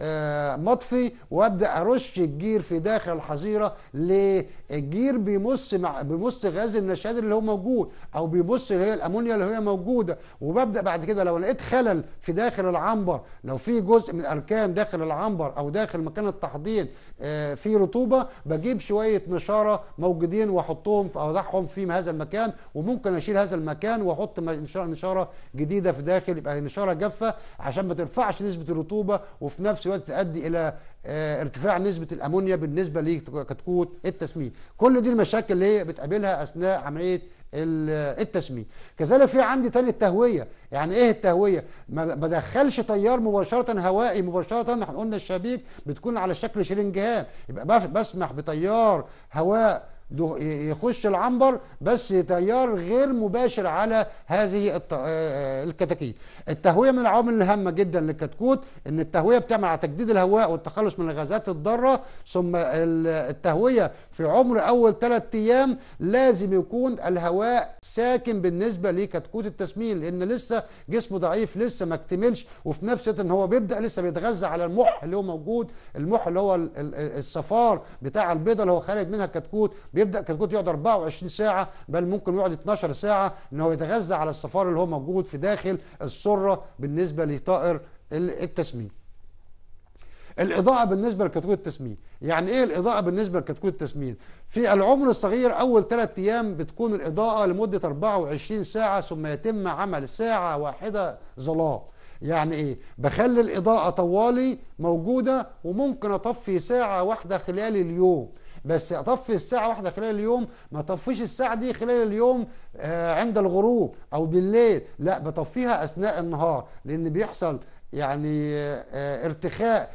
آه، مطفي وابدا ارش الجير في داخل الحظيره للجير بيمص مع بيمص غاز النشاز اللي هو موجود او بيمص اللي هي الامونيا اللي هي موجوده وببدا بعد كده لو لقيت خلل في داخل العنبر لو في جزء من الاركان داخل العنبر او داخل مكان التحضير آه، في رطوبه بجيب شويه نشاره موجودين واحطهم اوضعهم في هذا المكان وممكن اشيل هذا المكان واحط نشاره جديده في داخل يبقى نشاره جافه عشان ما ترفعش نسبه الرطوبه وفي نفس نفس الوقت تؤدي الى آه، ارتفاع نسبه الامونيا بالنسبه لكتكوت التسميه كل دي المشاكل اللي هي بتقابلها اثناء عمليه التسميه كذلك في عندي تاني التهويه يعني ايه التهويه ما بدخلش تيار مباشره هوائي مباشره احنا قلنا الشبيك بتكون على شكل شيلنجهام يبقى بسمح بتيار هواء يخش العنبر بس تيار غير مباشر على هذه آه، آه، الكتاكيت التهويه من العوامل الهامه جدا للكتكوت ان التهويه بتعمل على تجديد الهواء والتخلص من الغازات الضاره ثم التهويه في عمر اول ثلاث ايام لازم يكون الهواء ساكن بالنسبه لكتكوت التسمين لان لسه جسمه ضعيف لسه ما اكتملش وفي نفس الوقت ان هو بيبدا لسه بيتغذى على المح اللي هو موجود المح اللي هو الصفار بتاع البيضه اللي هو خارج منها الكتكوت بيبدا كتكوت يقعد 24 ساعه بل ممكن يقعد 12 ساعه ان هو يتغذى على الصفار اللي هو موجود في داخل السره بالنسبه لطائر التسمين الاضاءه بالنسبه لكتكوت التسمين يعني ايه الاضاءه بالنسبه لكتكوت التسمين في العمر الصغير اول ثلاث ايام بتكون الاضاءه لمده 24 ساعه ثم يتم عمل ساعه واحده ظلام يعني ايه بخلي الاضاءه طوالي موجوده وممكن اطفي ساعه واحده خلال اليوم بس اطفي الساعه واحده خلال اليوم ما اطفيش الساعه دي خلال اليوم آه، عند الغروب او بالليل لا بطفيها اثناء النهار لان بيحصل يعني آه، ارتخاء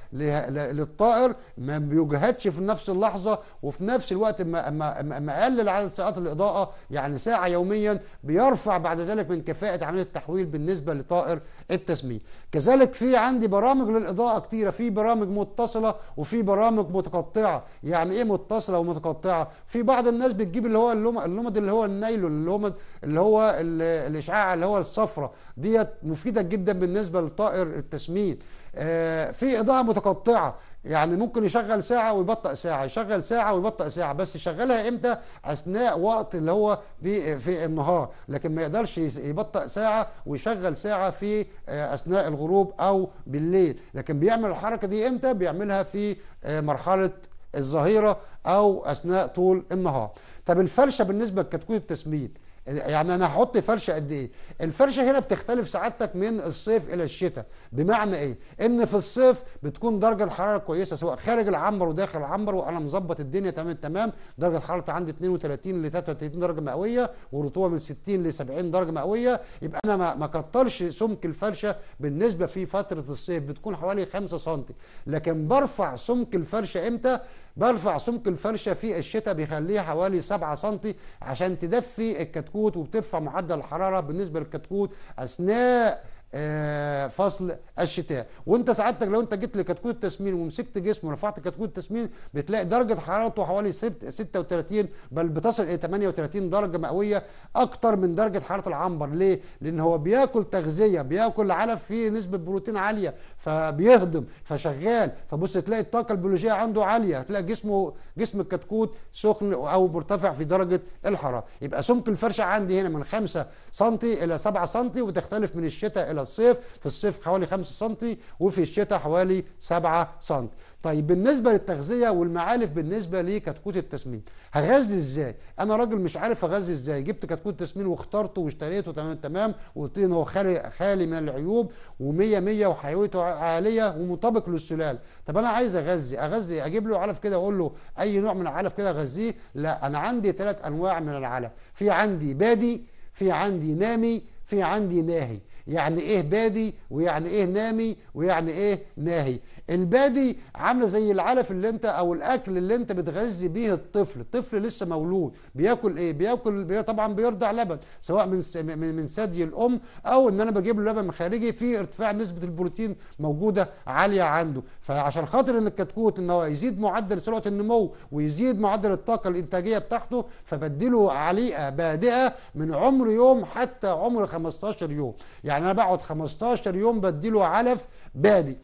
للطائر ما بيجهدش في نفس اللحظه وفي نفس الوقت ما اقلل عدد ساعات الاضاءه يعني ساعه يوميا بيرفع بعد ذلك من كفاءه عمليه التحويل بالنسبه لطائر التسميد كذلك في عندي برامج للاضاءه كتيره في برامج متصله وفي برامج متقطعه، يعني ايه متصله ومتقطعه؟ في بعض الناس بتجيب اللي هو اللومد اللي هو النيلو اللومد اللي هو الاشعاع اللي هو الصفرة ديت مفيده جدا بالنسبه لطائر التسميد آه، في اضاءه متقطعه يعني ممكن يشغل ساعه ويبطئ ساعه يشغل ساعه ويبطئ ساعه بس يشغلها امتى اثناء وقت اللي هو في النهار لكن ما يقدرش يبطئ ساعه ويشغل ساعه في آه، اثناء الغروب او بالليل لكن بيعمل الحركه دي امتى بيعملها في آه، مرحله الظهيره او اثناء طول النهار طب الفرشه بالنسبه لكتكوت التسميد يعني انا هحط فرشه قد ايه الفرشه هنا بتختلف سعادتك من الصيف الى الشتاء بمعنى ايه ان في الصيف بتكون درجه الحراره كويسه سواء خارج العنبر وداخل العنبر وانا مظبط الدنيا تمام تمام درجه الحراره عندي 32 ل 33 درجه مئويه ورطوبه من 60 ل 70 درجه مئويه يبقى انا ما ما كترش سمك الفرشه بالنسبه في فتره الصيف بتكون حوالي 5 سم لكن برفع سمك الفرشه امتى برفع سمك الفرشه في الشتاء بيخليها حوالي 7 سم عشان تدفي الكتكوت وبترفع معدل الحراره بالنسبه للكتكوت اثناء آه، فصل الشتاء وانت سعادتك لو انت جيت لكتكوت التسمين ومسكت جسمه ورفعت كتكوت التسمين بتلاقي درجه حرارته حوالي 36 بل بتصل الى 38 درجه مئويه اكتر من درجه حراره العنبر ليه لان هو بياكل تغذيه بياكل علف فيه نسبه بروتين عاليه فبيهضم فشغال فبص تلاقي الطاقه البيولوجيه عنده عاليه تلاقي جسمه جسم الكتكوت سخن او مرتفع في درجه الحراره يبقى سمك الفرشه عندي هنا من 5 سم الى 7 سم وتختلف من الشتاء الى الصيف في الصيف حوالي 5 سم وفي الشتاء حوالي 7 سم طيب بالنسبه للتغذيه والمعالف بالنسبه لكتكوت التسمين هغذي ازاي انا راجل مش عارف اغذي ازاي جبت كتكوت تسمين واخترته واشتريته تمام تمام وقلت ان هو خالي خالي من العيوب و100 100 وحيويته عاليه ومطابق للسلال طب انا عايز اغذي اغذي اجيب له علف كده واقول له اي نوع من العلف كده اغذيه لا انا عندي ثلاث انواع من العلف في عندي بادي في عندي نامي في عندي ناهي يعني ايه بادي ويعني ايه نامي ويعني ايه ناهي البادي عامله زي العلف اللي انت او الاكل اللي انت بتغذي بيه الطفل الطفل لسه مولود بياكل ايه بياكل بي... طبعا بيرضع لبن سواء من س... من ثدي الام او ان انا بجيب له لبن خارجي في ارتفاع نسبه البروتين موجوده عاليه عنده فعشان خاطر ان الكتكوت ان هو يزيد معدل سرعه النمو ويزيد معدل الطاقه الانتاجيه بتاعته فبديله عليقه بادئه من عمر يوم حتى عمر 15 يوم يعني يعني انا بقعد 15 يوم بديله علف بادي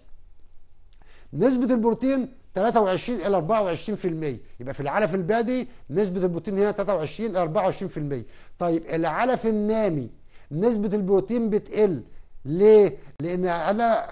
نسبة البروتين 23 الى 24% يبقى في العلف البادي نسبة البروتين هنا 23 الى 24% طيب العلف النامي نسبة البروتين بتقل ليه؟ لان انا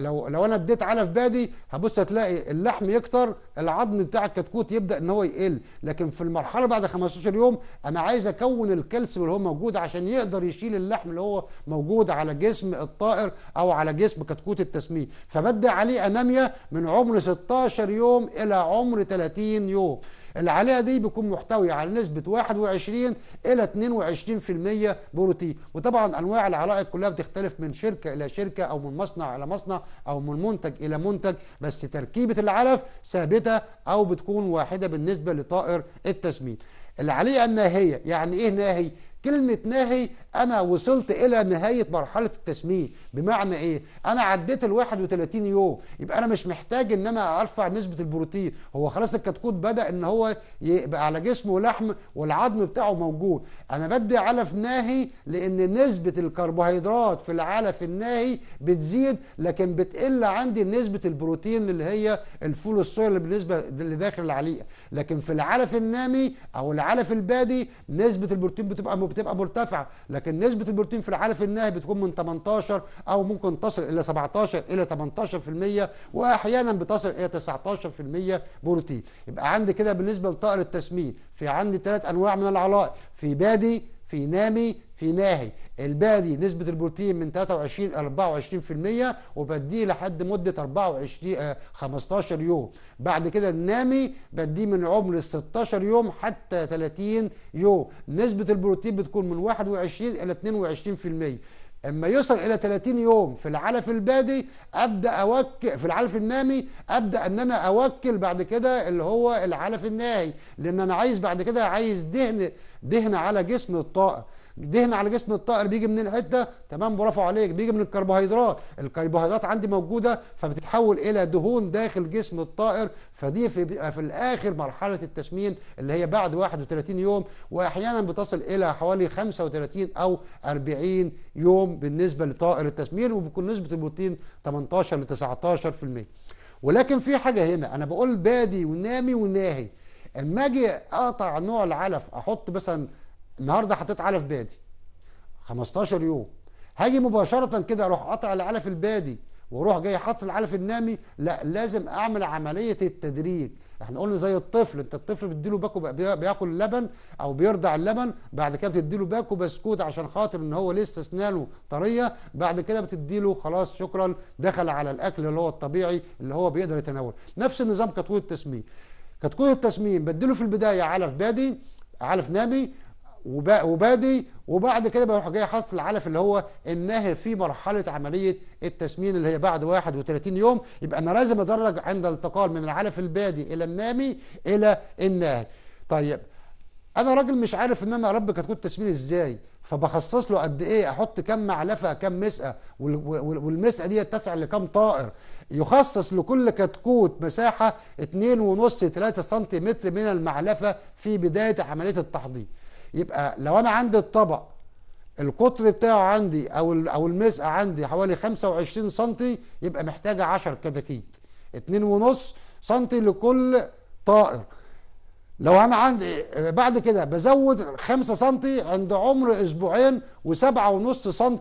لو لو انا اديت علف بادي هبص هتلاقي اللحم يكتر العظم بتاع الكتكوت يبدا ان هو يقل لكن في المرحله بعد 15 يوم انا عايز اكون الكالسيوم اللي هو موجود عشان يقدر يشيل اللحم اللي هو موجود على جسم الطائر او على جسم كتكوت التسميه فبدي عليه اماميا من عمر 16 يوم الى عمر 30 يوم اللي عليها دي بيكون محتوي على نسبه 21 الى 22% بروتين وطبعا انواع العلائق كلها بتختلف من شركه الى شركه او من مصنع الى مصنع او من منتج الى منتج بس تركيبه العلف ثابته او بتكون واحده بالنسبه لطائر التسمين اللي عليه الناهيه يعني ايه ناهي كلمة ناهي أنا وصلت إلى نهاية مرحلة التسمية بمعنى إيه؟ أنا عديت ال 31 يوم يبقى أنا مش محتاج إن أنا أرفع نسبة البروتين هو خلاص الكتكوت بدأ إن هو يبقى على جسمه لحم والعظم بتاعه موجود أنا بدي علف ناهي لأن نسبة الكربوهيدرات في العلف الناهي بتزيد لكن بتقل عندي نسبة البروتين اللي هي الفول الصويا اللي بالنسبة اللي داخل العليقة لكن في العلف النامي أو العلف البادي نسبة البروتين بتبقى وبتبقى مرتفعه لكن نسبه البروتين في العلف النهي بتكون من 18 او ممكن تصل الى 17 الى 18% واحيانا بتصل الى 19% بروتين يبقى عندي كده بالنسبه لطائر التسمين في عندي ثلاث انواع من العلائق في بادي في نامي في ناهي البادي نسبة البروتين من 23 24% وبديه لحد مدة 24 15 آه، يوم بعد كده النامي بديه من عمر 16 يوم حتى 30 يوم نسبة البروتين بتكون من 21 إلى 22% اما يصل الى 30 يوم في العلف البادي ابدا اوكل في العلف النامي ابدا ان انا اوكل بعد كده اللي هو العلف الناي لان انا عايز بعد كده عايز دهن دهن على جسم الطائر دهن على جسم الطائر بيجي من الحته تمام برافو عليك بيجي من الكربوهيدرات الكربوهيدرات عندي موجوده فبتتحول الى دهون داخل جسم الطائر فدي في, في الاخر مرحله التسمين اللي هي بعد 31 يوم واحيانا بتصل الى حوالي 35 او 40 يوم بالنسبه لطائر التسمين وبكون نسبه البروتين 18 ل 19% ولكن في حاجه هنا انا بقول بادي ونامي وناهي اما اجي اقطع نوع العلف احط مثلا النهارده حطيت علف بادي 15 يوم هاجي مباشره كده اروح قاطع العلف البادي واروح جاي حاطط العلف النامي لا لازم اعمل عمليه التدريج احنا قلنا زي الطفل انت الطفل بتديله باكو بياكل اللبن او بيرضع اللبن بعد كده بتديله باكو بسكوت عشان خاطر ان هو لسه اسنانه طريه بعد كده بتديله خلاص شكرا دخل على الاكل اللي هو الطبيعي اللي هو بيقدر يتناوله نفس النظام كتكوت التسميم كتكوت التسميم بديله في البدايه علف بادي علف نامي وبادي وبعد كده بيروح جاي حاطط العلف اللي هو النهي في مرحله عمليه التسمين اللي هي بعد 31 يوم يبقى انا لازم ادرج عند الانتقال من العلف البادي الى النامي الى النهي طيب انا راجل مش عارف ان انا اربي كتكوت تسمين ازاي فبخصص له قد ايه احط كم معلفه كم مسقه والمسقه دي تسع لكم طائر يخصص لكل كتكوت مساحه 2.5 3 سم من المعلفه في بدايه عمليه التحضير يبقى لو انا عندي الطبق القطر بتاعه عندي او او المسقه عندي حوالي 25 سم يبقى محتاجه 10 كتاكيت 2.5 سم لكل طائر لو انا عندي بعد كده بزود 5 سم عند عمر اسبوعين و7.5 سم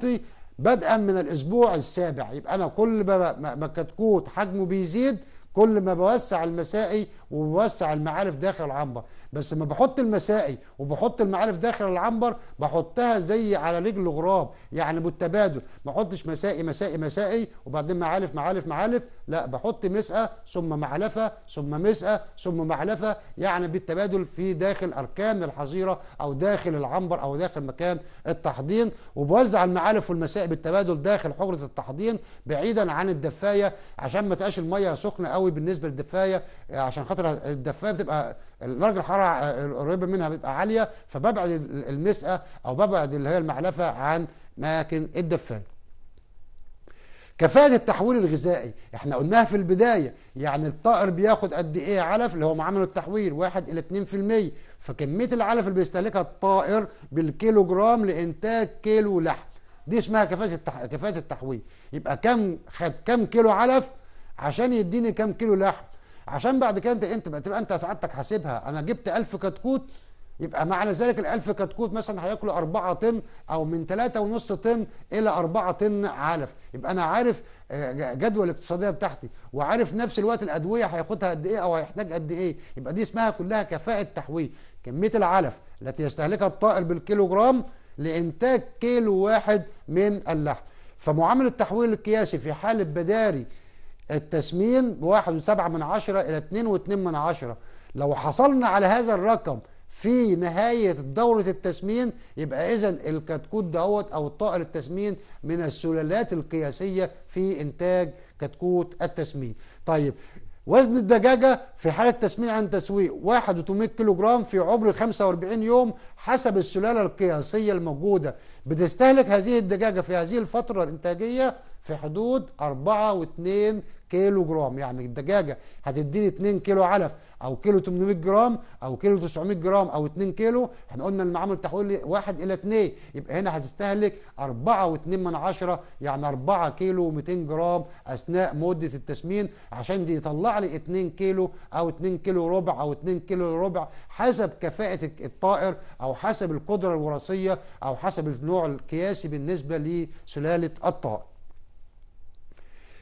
بدءا من الاسبوع السابع يبقى انا كل ما كتكوت حجمه بيزيد كل ما بوسع المسائي وبوسع المعارف داخل العنبر بس لما بحط المسائي وبحط المعارف داخل العنبر بحطها زي على رجل غراب يعني بالتبادل ما احطش مسائي مسائي مسائي وبعدين معالف معالف معالف لا بحط مسأة ثم معلفة ثم مسأة ثم معلفة يعني بالتبادل في داخل أركان الحظيرة أو داخل العنبر أو داخل مكان التحضين وبوزع المعالف والمسائي بالتبادل داخل حجرة التحضين بعيدا عن الدفاية عشان ما تبقاش المية سخنة قوي بالنسبة للدفاية عشان خاطر فتره الدفايه بتبقى درجه الحراره القريبه منها بتبقى عاليه فببعد المسقه او ببعد اللي هي المعلفه عن اماكن الدفايه كفاءة التحويل الغذائي احنا قلناها في البداية يعني الطائر بياخد قد ايه علف اللي هو معامل التحويل واحد الى اتنين في المية فكمية العلف اللي بيستهلكها الطائر بالكيلو جرام لانتاج كيلو لحم دي اسمها كفاءة التح... كفاءة التحويل يبقى كم خد كم كيلو علف عشان يديني كم كيلو لحم عشان بعد كده انت انت تبقى انت سعادتك حاسبها انا جبت 1000 كتكوت يبقى معنى ذلك ال1000 كتكوت مثلا هياكلوا 4 طن او من 3.5 طن الى 4 طن علف يبقى انا عارف آه، جدول الاقتصاديه بتاعتي وعارف نفس الوقت الادويه هياخدها قد ايه او هيحتاج قد ايه يبقى دي اسمها كلها كفاءه تحويل كميه العلف التي يستهلكها الطائر بالكيلوغرام لانتاج كيلو واحد من اللحم فمعامل التحويل القياسي في حاله بداري التسمين بواحد وسبعة من عشرة إلى اتنين واتنين من عشرة لو حصلنا على هذا الرقم في نهاية دورة التسمين يبقى إذا الكتكوت دهوت أو الطائر التسمين من السلالات القياسية في إنتاج كتكوت التسمين طيب وزن الدجاجة في حالة تسمين عن تسويق 1.800 كيلو جرام في عمر 45 يوم حسب السلالة القياسية الموجودة بتستهلك هذه الدجاجة في هذه الفترة الإنتاجية في حدود 4.2 كيلو جرام يعني الدجاجه هتديني 2 كيلو علف او كيلو 800 جرام او كيلو 900 جرام او 2 كيلو احنا قلنا المعامل التحويلي 1 الى 2 يبقى هنا هتستهلك 4.2 يعني 4 كيلو 200 جرام اثناء مده التسمين عشان دي يطلع لي 2 كيلو او 2 كيلو ربع او 2 كيلو ربع حسب كفاءه الطائر او حسب القدره الوراثيه او حسب النوع القياسي بالنسبه لسلاله الطائر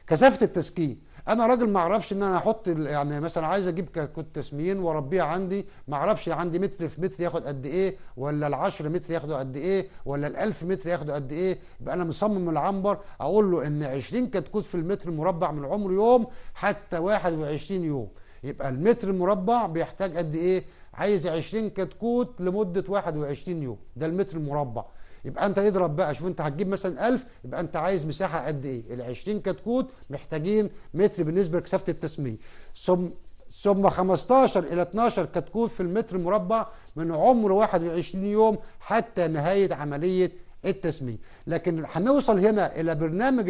كثافه التسكين انا راجل ما اعرفش ان انا احط يعني مثلا عايز اجيب كتكوت تسمين واربيه عندي ما اعرفش عندي متر في متر ياخد قد ايه ولا ال10 متر ياخدوا قد ايه ولا ال1000 متر ياخدوا قد ايه يبقى انا مصمم العنبر اقول له ان 20 كتكوت في المتر المربع من عمر يوم حتى 21 يوم يبقى المتر المربع بيحتاج قد ايه عايز 20 كتكوت لمده 21 يوم ده المتر المربع يبقى انت اضرب بقى شوف انت هتجيب مثلا 1000 يبقى انت عايز مساحه قد ايه ال 20 كتكوت محتاجين متر بالنسبه لكثافه التسميه ثم ثم 15 إلى 12 كتكوت في المتر مربع من عمر 21 يوم حتى نهاية عملية التسمية لكن هنوصل هنا إلى برنامج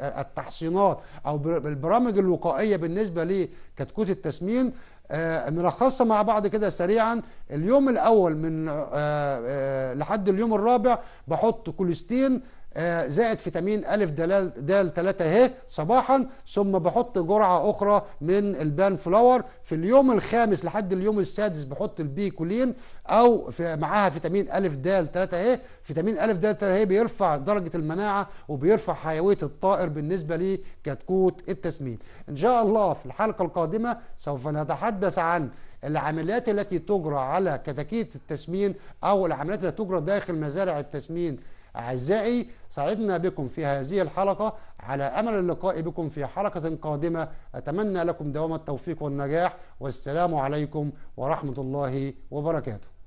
التحصينات أو البرامج الوقائية بالنسبة لكتكوت التسمين آه نلخصها مع بعض كده سريعا اليوم الاول من آه آه لحد اليوم الرابع بحط كوليستين آه، زائد فيتامين أ د 3 ه صباحا ثم بحط جرعة أخرى من البان فلاور في اليوم الخامس لحد اليوم السادس بحط البي كولين أو في معاها فيتامين أ د 3 ه فيتامين أ د 3 ه بيرفع درجة المناعة وبيرفع حيوية الطائر بالنسبة لكتكوت التسمين إن شاء الله في الحلقة القادمة سوف نتحدث عن العمليات التي تجرى على كتاكيت التسمين أو العمليات التي تجرى داخل مزارع التسمين أعزائي سعدنا بكم في هذه الحلقة على أمل اللقاء بكم في حلقة قادمة أتمنى لكم دوام التوفيق والنجاح والسلام عليكم ورحمة الله وبركاته